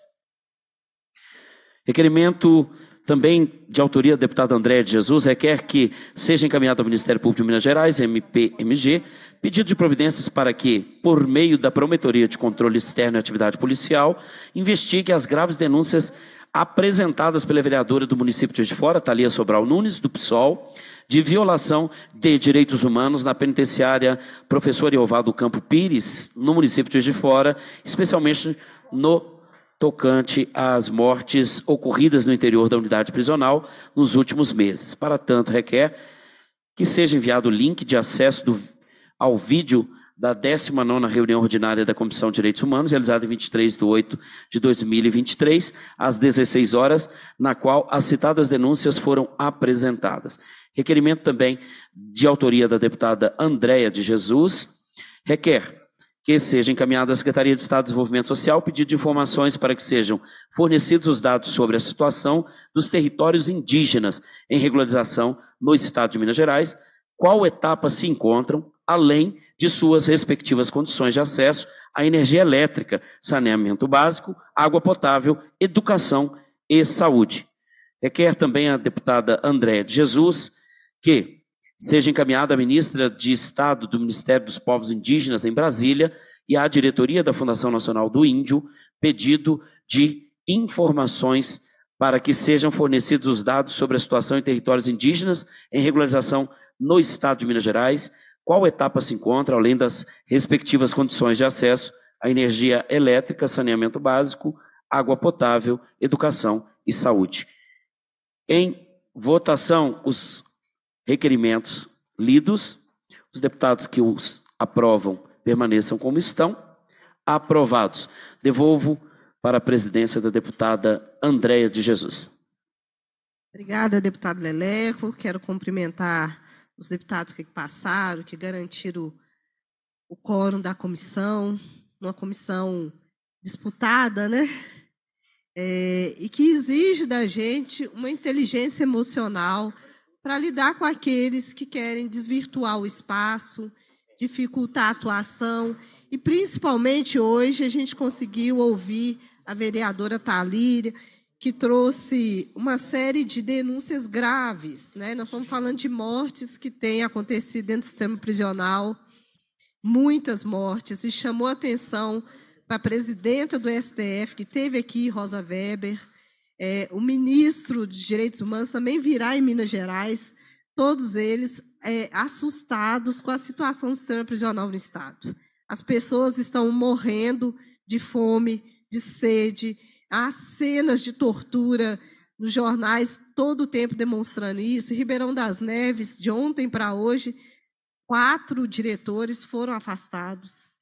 Requerimento também de autoria do deputado André de Jesus, requer que seja encaminhado ao Ministério Público de Minas Gerais, MPMG, pedido de providências para que, por meio da prometoria de Controle Externo e Atividade Policial, investigue as graves denúncias apresentadas pela vereadora do município de de Fora, Thalia Sobral Nunes, do PSOL, de violação de direitos humanos na penitenciária Professor Iovaldo Campo Pires, no município de de Fora, especialmente no tocante às mortes ocorridas no interior da unidade prisional nos últimos meses. Para tanto, requer que seja enviado o link de acesso do, ao vídeo da 19ª reunião ordinária da Comissão de Direitos Humanos, realizada em 23 de 8 de 2023, às 16 horas, na qual as citadas denúncias foram apresentadas. Requerimento também de autoria da deputada Andréa de Jesus, requer que seja encaminhado à Secretaria de Estado de Desenvolvimento Social pedido de informações para que sejam fornecidos os dados sobre a situação dos territórios indígenas em regularização no Estado de Minas Gerais, qual etapa se encontram, além de suas respectivas condições de acesso à energia elétrica, saneamento básico, água potável, educação e saúde. Requer também a deputada Andréa de Jesus que seja encaminhado à ministra de Estado do Ministério dos Povos Indígenas em Brasília e à diretoria da Fundação Nacional do Índio pedido de informações para que sejam fornecidos os dados sobre a situação em territórios indígenas em regularização no Estado de Minas Gerais, qual etapa se encontra, além das respectivas condições de acesso à energia elétrica, saneamento básico, água potável, educação e saúde. Em votação, os requerimentos lidos, os deputados que os aprovam permaneçam como estão. Aprovados. Devolvo para a presidência da deputada Andréia de Jesus. Obrigada, deputado Leleco. Quero cumprimentar os deputados que passaram, que garantiram o quórum da comissão, uma comissão disputada, né? É, e que exige da gente uma inteligência emocional para lidar com aqueles que querem desvirtuar o espaço, dificultar a atuação. E, principalmente, hoje a gente conseguiu ouvir a vereadora Talíria, que trouxe uma série de denúncias graves. Né? Nós estamos falando de mortes que têm acontecido dentro do sistema prisional, muitas mortes, e chamou a atenção para a presidenta do STF, que teve aqui, Rosa Weber, é, o ministro de Direitos Humanos também virá em Minas Gerais, todos eles é, assustados com a situação do sistema prisional no Estado. As pessoas estão morrendo de fome, de sede, há cenas de tortura nos jornais todo o tempo demonstrando isso. Ribeirão das Neves, de ontem para hoje, quatro diretores foram afastados.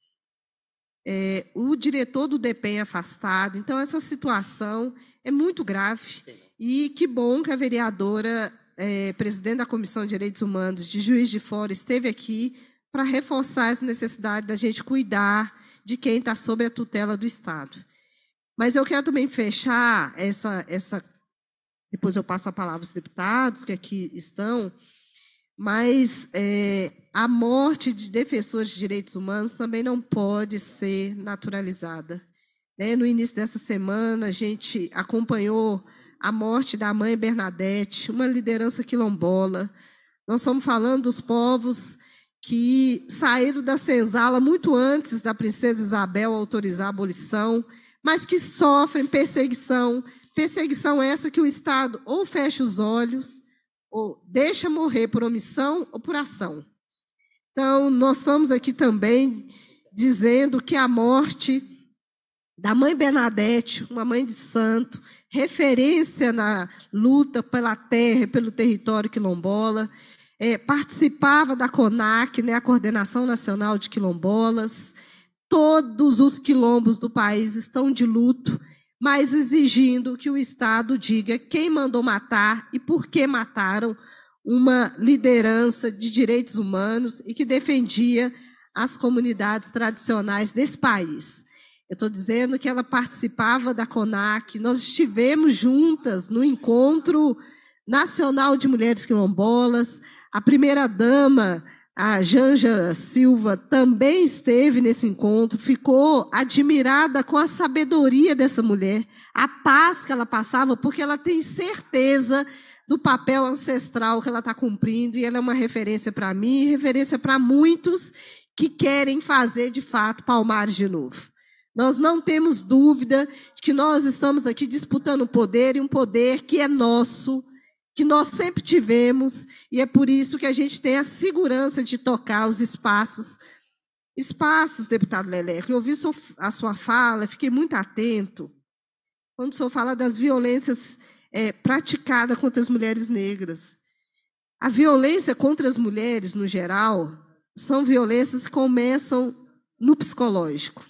É, o diretor do DEPEN afastado. Então, essa situação é muito grave. Sim. E que bom que a vereadora, é, presidente da Comissão de Direitos Humanos de Juiz de Fora, esteve aqui para reforçar essa necessidade da gente cuidar de quem está sob a tutela do Estado. Mas eu quero também fechar essa, essa. Depois eu passo a palavra aos deputados que aqui estão, mas é, a morte de defensores de direitos humanos também não pode ser naturalizada né? No início dessa semana, a gente acompanhou a morte da mãe Bernadette, uma liderança quilombola. Nós estamos falando dos povos que saíram da senzala muito antes da princesa Isabel autorizar a abolição, mas que sofrem perseguição, perseguição essa que o Estado ou fecha os olhos ou deixa morrer por omissão ou por ação. Então, nós estamos aqui também dizendo que a morte da mãe Bernadette, uma mãe de santo, referência na luta pela terra, pelo território quilombola, é, participava da CONAC, né, a Coordenação Nacional de Quilombolas. Todos os quilombos do país estão de luto, mas exigindo que o Estado diga quem mandou matar e por que mataram uma liderança de direitos humanos e que defendia as comunidades tradicionais desse país. Eu estou dizendo que ela participava da CONAC, nós estivemos juntas no encontro nacional de mulheres quilombolas, a primeira-dama, a Janja Silva, também esteve nesse encontro, ficou admirada com a sabedoria dessa mulher, a paz que ela passava, porque ela tem certeza do papel ancestral que ela está cumprindo, e ela é uma referência para mim, referência para muitos que querem fazer de fato Palmares de novo. Nós não temos dúvida de que nós estamos aqui disputando um poder e um poder que é nosso, que nós sempre tivemos, e é por isso que a gente tem a segurança de tocar os espaços. Espaços, deputado Leleco, eu ouvi a sua fala, fiquei muito atento quando o senhor fala das violências é, praticadas contra as mulheres negras. A violência contra as mulheres, no geral, são violências que começam no psicológico.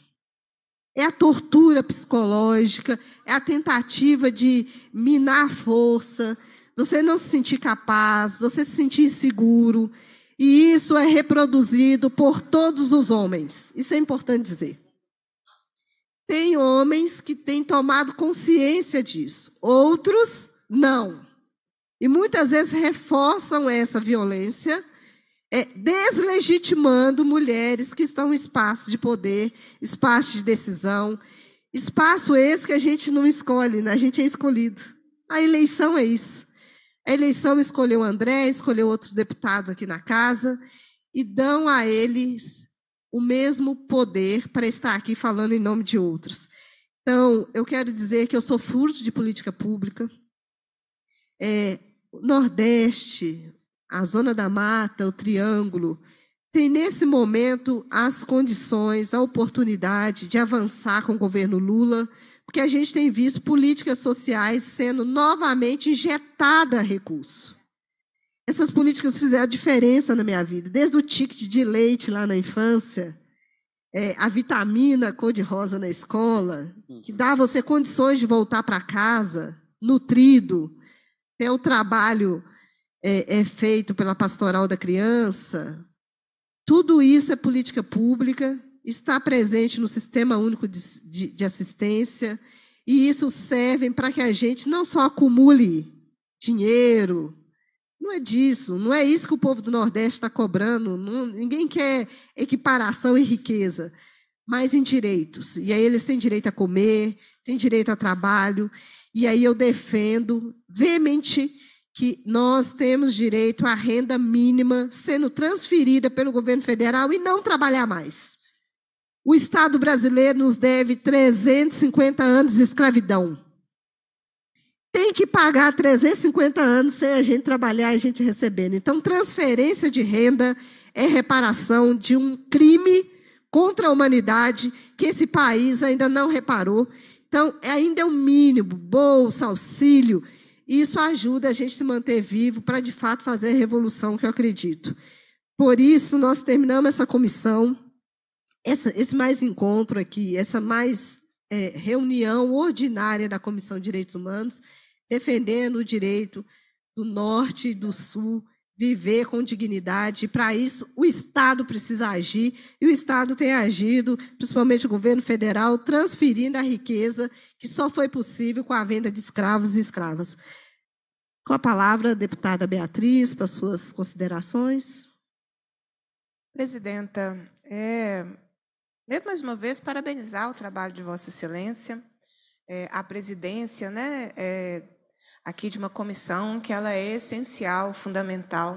É a tortura psicológica, é a tentativa de minar a força, você não se sentir capaz, você se sentir inseguro. E isso é reproduzido por todos os homens. Isso é importante dizer. Tem homens que têm tomado consciência disso, outros não. E muitas vezes reforçam essa violência é, deslegitimando mulheres que estão em espaço de poder, espaço de decisão, espaço esse que a gente não escolhe, né? a gente é escolhido. A eleição é isso. A eleição escolheu André, escolheu outros deputados aqui na casa e dão a eles o mesmo poder para estar aqui falando em nome de outros. Então, eu quero dizer que eu sou furto de política pública. É, Nordeste, a zona da mata, o triângulo, tem nesse momento as condições, a oportunidade de avançar com o governo Lula, porque a gente tem visto políticas sociais sendo novamente injetada a recurso. Essas políticas fizeram diferença na minha vida, desde o ticket de leite lá na infância, é, a vitamina cor-de-rosa na escola, que dá a você condições de voltar para casa nutrido, é o trabalho é, é feito pela pastoral da criança, tudo isso é política pública, está presente no Sistema Único de, de, de Assistência, e isso serve para que a gente não só acumule dinheiro, não é disso, não é isso que o povo do Nordeste está cobrando, não, ninguém quer equiparação em riqueza, mas em direitos. E aí eles têm direito a comer, têm direito a trabalho, e aí eu defendo veemente que nós temos direito à renda mínima sendo transferida pelo governo federal e não trabalhar mais. O Estado brasileiro nos deve 350 anos de escravidão. Tem que pagar 350 anos sem a gente trabalhar e a gente recebendo. Então, transferência de renda é reparação de um crime contra a humanidade que esse país ainda não reparou. Então, ainda é o um mínimo, bolsa, auxílio, e isso ajuda a gente a se manter vivo para, de fato, fazer a revolução que eu acredito. Por isso, nós terminamos essa comissão, essa, esse mais encontro aqui, essa mais é, reunião ordinária da Comissão de Direitos Humanos, defendendo o direito do Norte e do Sul viver com dignidade. E para isso, o Estado precisa agir, e o Estado tem agido, principalmente o governo federal, transferindo a riqueza que só foi possível com a venda de escravos e escravas. Com a palavra, deputada Beatriz, para suas considerações. Presidenta, é, mais uma vez parabenizar o trabalho de Vossa Excelência, é, a presidência, né, é, aqui de uma comissão que ela é essencial, fundamental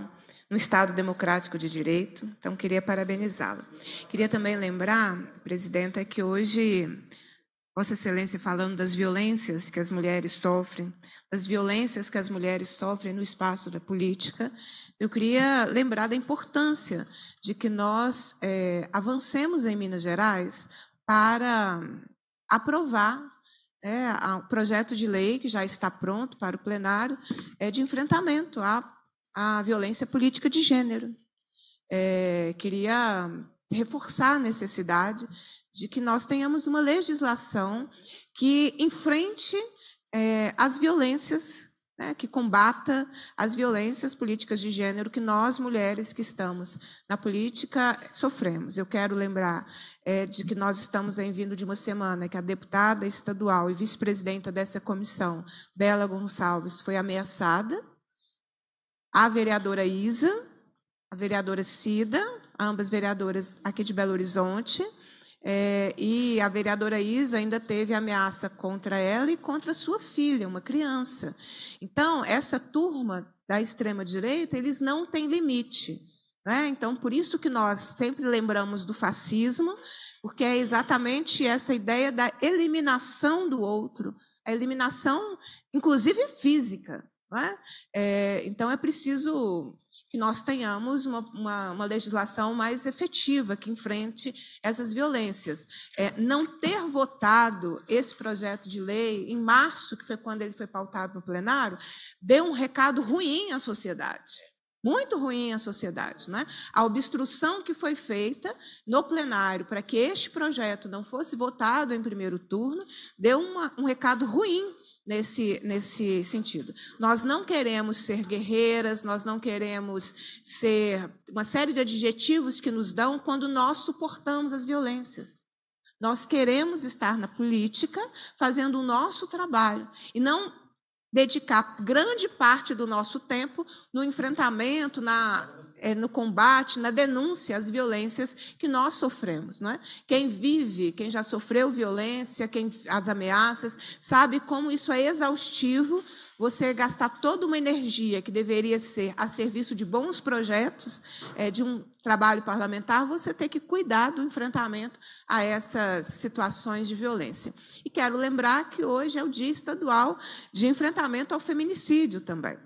no Estado democrático de direito. Então queria parabenizá-la. Queria também lembrar, presidenta, que hoje Vossa Excelência falando das violências que as mulheres sofrem, das violências que as mulheres sofrem no espaço da política, eu queria lembrar da importância de que nós é, avancemos em Minas Gerais para aprovar é, o projeto de lei que já está pronto para o plenário é de enfrentamento à, à violência política de gênero. É, queria reforçar a necessidade de que nós tenhamos uma legislação que enfrente é, as violências né, que combata as violências políticas de gênero que nós, mulheres que estamos na política, sofremos. Eu quero lembrar é, de que nós estamos em vindo de uma semana que a deputada estadual e vice-presidenta dessa comissão, Bela Gonçalves, foi ameaçada, a vereadora Isa, a vereadora Cida, ambas vereadoras aqui de Belo Horizonte, é, e a vereadora Isa ainda teve ameaça contra ela e contra sua filha, uma criança. Então, essa turma da extrema-direita, eles não têm limite. Né? Então, por isso que nós sempre lembramos do fascismo, porque é exatamente essa ideia da eliminação do outro, a eliminação, inclusive física. É? É, então, é preciso que nós tenhamos uma, uma, uma, legislação mais efetiva que enfrente essas violências. É, não ter votado esse projeto de lei em março, que foi quando ele foi pautado no plenário, deu um recado ruim à sociedade. Muito ruim à sociedade. Né? A obstrução que foi feita no plenário para que este projeto não fosse votado em primeiro turno deu uma, um recado ruim nesse, nesse sentido. Nós não queremos ser guerreiras, nós não queremos ser uma série de adjetivos que nos dão quando nós suportamos as violências. Nós queremos estar na política fazendo o nosso trabalho e não dedicar grande parte do nosso tempo no enfrentamento, na, é, no combate, na denúncia às violências que nós sofremos. Não é? Quem vive, quem já sofreu violência, quem as ameaças, sabe como isso é exaustivo você gastar toda uma energia que deveria ser a serviço de bons projetos, eh, de um trabalho parlamentar, você ter que cuidar do enfrentamento a essas situações de violência. E quero lembrar que hoje é o Dia Estadual de Enfrentamento ao Feminicídio também,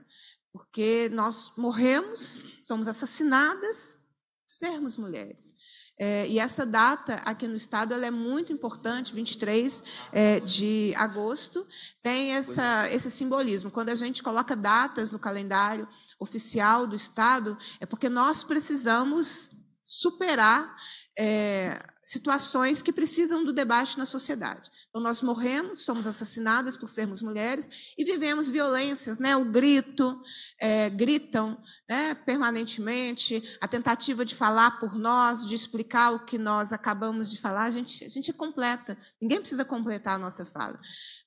porque nós morremos, somos assassinadas por sermos mulheres. É, e essa data aqui no estado ela é muito importante, 23 é, de agosto, tem essa, esse simbolismo. Quando a gente coloca datas no calendário oficial do estado, é porque nós precisamos superar é, situações que precisam do debate na sociedade. Então, nós morremos, somos assassinadas por sermos mulheres e vivemos violências, né? o grito, é, gritam né? permanentemente, a tentativa de falar por nós, de explicar o que nós acabamos de falar. A gente, a gente é completa, ninguém precisa completar a nossa fala.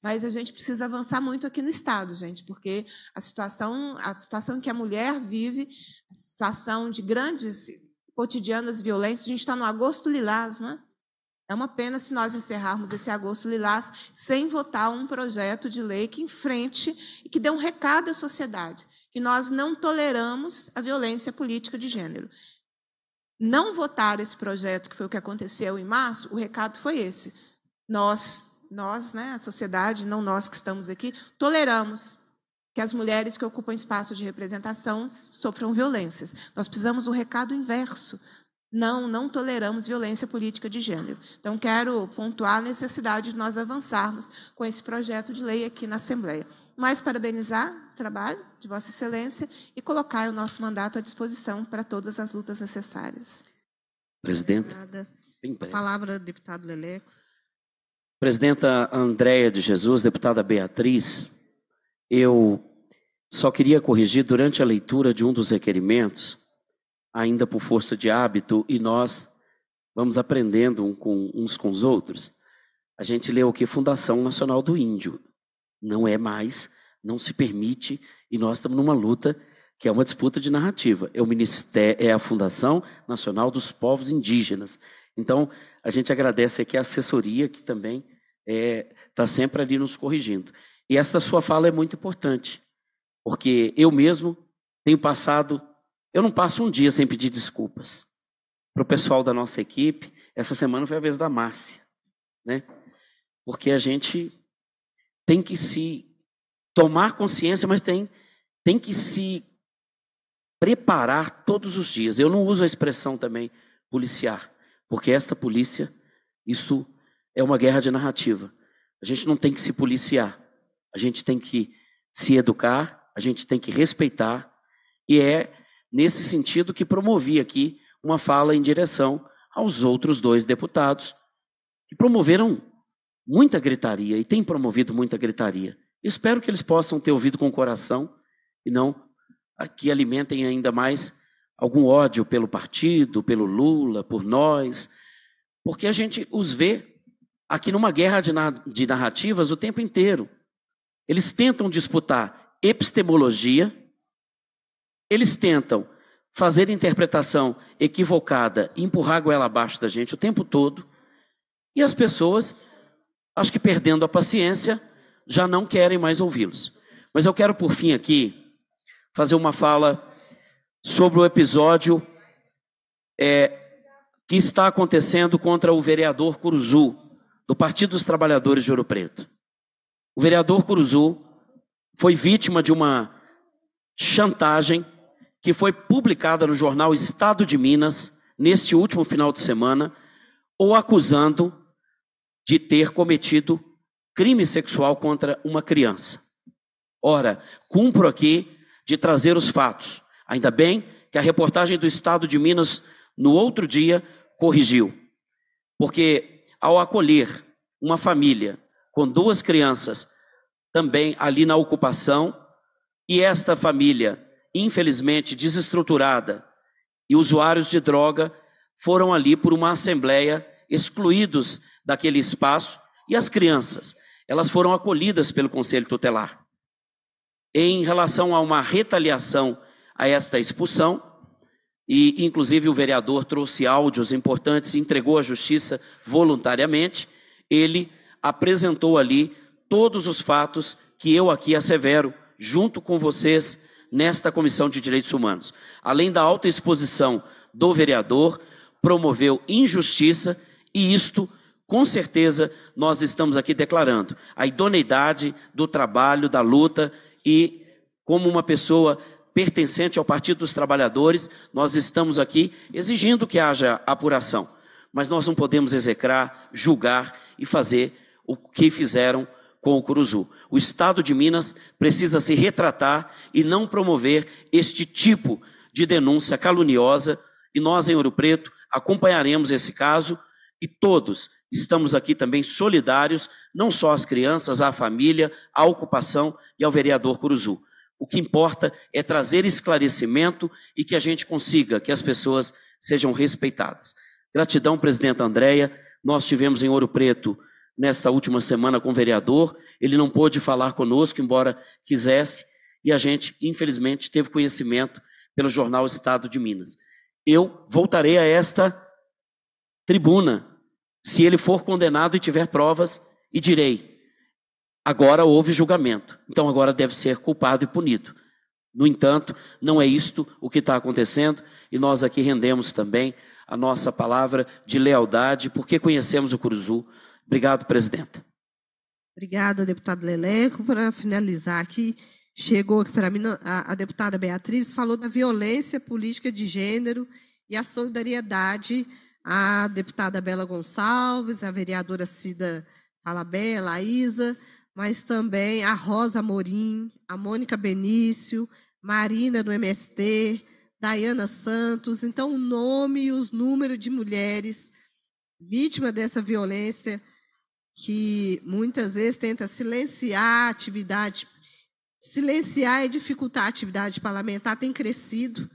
Mas a gente precisa avançar muito aqui no Estado, gente, porque a situação, a situação que a mulher vive, a situação de grandes cotidiano das violências. A gente está no agosto lilás, né? É uma pena se nós encerrarmos esse agosto lilás sem votar um projeto de lei que enfrente e que dê um recado à sociedade que nós não toleramos a violência política de gênero. Não votar esse projeto, que foi o que aconteceu em março, o recado foi esse. Nós, nós, né, a sociedade, não nós que estamos aqui, toleramos que as mulheres que ocupam espaço de representação sofram violências. Nós precisamos do um recado inverso. Não, não toleramos violência política de gênero. Então, quero pontuar a necessidade de nós avançarmos com esse projeto de lei aqui na Assembleia. Mais parabenizar o trabalho de Vossa Excelência e colocar o nosso mandato à disposição para todas as lutas necessárias. Presidenta. Obrigada. Palavra, deputado Leleco. Presidenta Andréia de Jesus, deputada Beatriz. Eu só queria corrigir durante a leitura de um dos requerimentos, ainda por força de hábito, e nós vamos aprendendo um com, uns com os outros. A gente leu aqui Fundação Nacional do Índio. Não é mais, não se permite, e nós estamos numa luta que é uma disputa de narrativa. É, o Ministério, é a Fundação Nacional dos Povos Indígenas. Então, a gente agradece aqui a assessoria, que também está é, tá sempre ali nos corrigindo. E essa sua fala é muito importante, porque eu mesmo tenho passado, eu não passo um dia sem pedir desculpas para o pessoal da nossa equipe. Essa semana foi a vez da Márcia, né? Porque a gente tem que se tomar consciência, mas tem, tem que se preparar todos os dias. Eu não uso a expressão também policiar, porque esta polícia, isso é uma guerra de narrativa. A gente não tem que se policiar, a gente tem que se educar, a gente tem que respeitar, e é nesse sentido que promovi aqui uma fala em direção aos outros dois deputados, que promoveram muita gritaria e têm promovido muita gritaria. Espero que eles possam ter ouvido com o coração e não que alimentem ainda mais algum ódio pelo partido, pelo Lula, por nós, porque a gente os vê aqui numa guerra de narrativas o tempo inteiro. Eles tentam disputar epistemologia, eles tentam fazer interpretação equivocada, empurrar a goela abaixo da gente o tempo todo, e as pessoas, acho que perdendo a paciência, já não querem mais ouvi-los. Mas eu quero, por fim, aqui, fazer uma fala sobre o episódio é, que está acontecendo contra o vereador Curuzu, do Partido dos Trabalhadores de Ouro Preto. O vereador Curuzu foi vítima de uma chantagem que foi publicada no jornal Estado de Minas neste último final de semana, o acusando de ter cometido crime sexual contra uma criança. Ora, cumpro aqui de trazer os fatos. Ainda bem que a reportagem do Estado de Minas no outro dia corrigiu. Porque ao acolher uma família com duas crianças, também ali na ocupação, e esta família, infelizmente desestruturada, e usuários de droga foram ali por uma assembleia excluídos daquele espaço, e as crianças, elas foram acolhidas pelo conselho tutelar. Em relação a uma retaliação a esta expulsão, e inclusive o vereador trouxe áudios importantes, entregou à justiça voluntariamente, ele apresentou ali todos os fatos que eu aqui assevero, junto com vocês, nesta Comissão de Direitos Humanos. Além da alta exposição do vereador, promoveu injustiça e isto, com certeza, nós estamos aqui declarando a idoneidade do trabalho, da luta e como uma pessoa pertencente ao Partido dos Trabalhadores, nós estamos aqui exigindo que haja apuração, mas nós não podemos execrar, julgar e fazer o que fizeram com o Curuzu. O Estado de Minas precisa se retratar e não promover este tipo de denúncia caluniosa. E nós, em Ouro Preto, acompanharemos esse caso e todos estamos aqui também solidários, não só às crianças, à família, à ocupação e ao vereador Curuzu. O que importa é trazer esclarecimento e que a gente consiga que as pessoas sejam respeitadas. Gratidão, presidenta Andréia. Nós tivemos em Ouro Preto nesta última semana com o vereador. Ele não pôde falar conosco, embora quisesse, e a gente, infelizmente, teve conhecimento pelo jornal Estado de Minas. Eu voltarei a esta tribuna, se ele for condenado e tiver provas, e direi: agora houve julgamento, então agora deve ser culpado e punido. No entanto, não é isto o que está acontecendo, e nós aqui rendemos também a nossa palavra de lealdade, porque conhecemos o Curuzu, Obrigado, presidenta. Obrigada, deputado Leleco. Para finalizar aqui, chegou aqui para mim a, a, deputada Beatriz, falou da violência política de gênero e a solidariedade à deputada Bela Gonçalves, à vereadora Cida Falabella, a Isa, mas também a Rosa Morim, a Mônica Benício, Marina do MST, Dayana Santos. Então, o nome e os números de mulheres vítimas dessa violência que muitas vezes tenta silenciar a atividade, silenciar e é dificultar a atividade parlamentar, tem crescido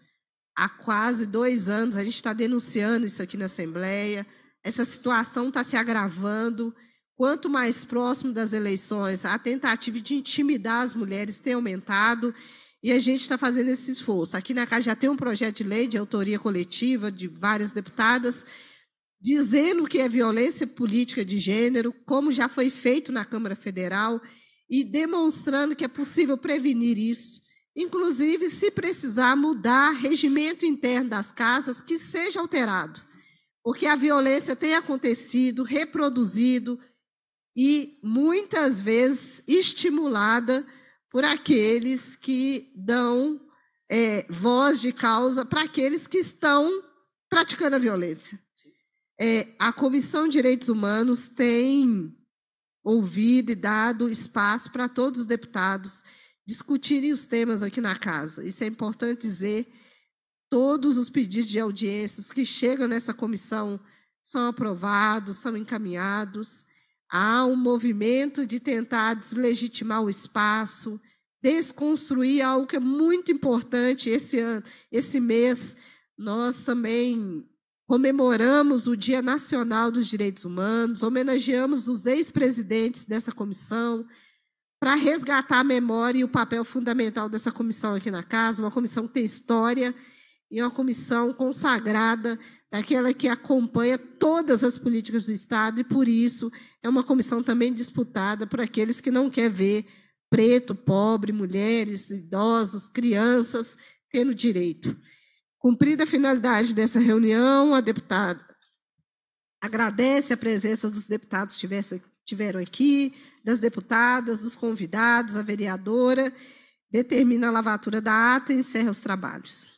há quase dois anos. A gente está denunciando isso aqui na Assembleia. Essa situação está se agravando. Quanto mais próximo das eleições, a tentativa de intimidar as mulheres tem aumentado. E a gente está fazendo esse esforço. Aqui na Casa já tem um projeto de lei de autoria coletiva de várias deputadas dizendo que é violência política de gênero, como já foi feito na Câmara Federal, e demonstrando que é possível prevenir isso, inclusive se precisar mudar regimento interno das casas que seja alterado, porque a violência tem acontecido, reproduzido e muitas vezes estimulada por aqueles que dão é, voz de causa para aqueles que estão praticando a violência. É, a Comissão de Direitos Humanos tem ouvido e dado espaço para todos os deputados discutirem os temas aqui na casa. Isso é importante dizer. Todos os pedidos de audiências que chegam nessa comissão são aprovados, são encaminhados. Há um movimento de tentar deslegitimar o espaço, desconstruir algo que é muito importante esse ano, esse mês. Nós também comemoramos o Dia Nacional dos Direitos Humanos, homenageamos os ex-presidentes dessa comissão para resgatar a memória e o papel fundamental dessa comissão aqui na casa, uma comissão que tem história e uma comissão consagrada, daquela que acompanha todas as políticas do Estado e por isso é uma comissão também disputada por aqueles que não quer ver preto, pobre, mulheres, idosos, crianças tendo direito. Cumprida a finalidade dessa reunião, a deputada agradece a presença dos deputados que tiveram aqui, das deputadas, dos convidados, a vereadora, determina a lavatura da ata e encerra os trabalhos.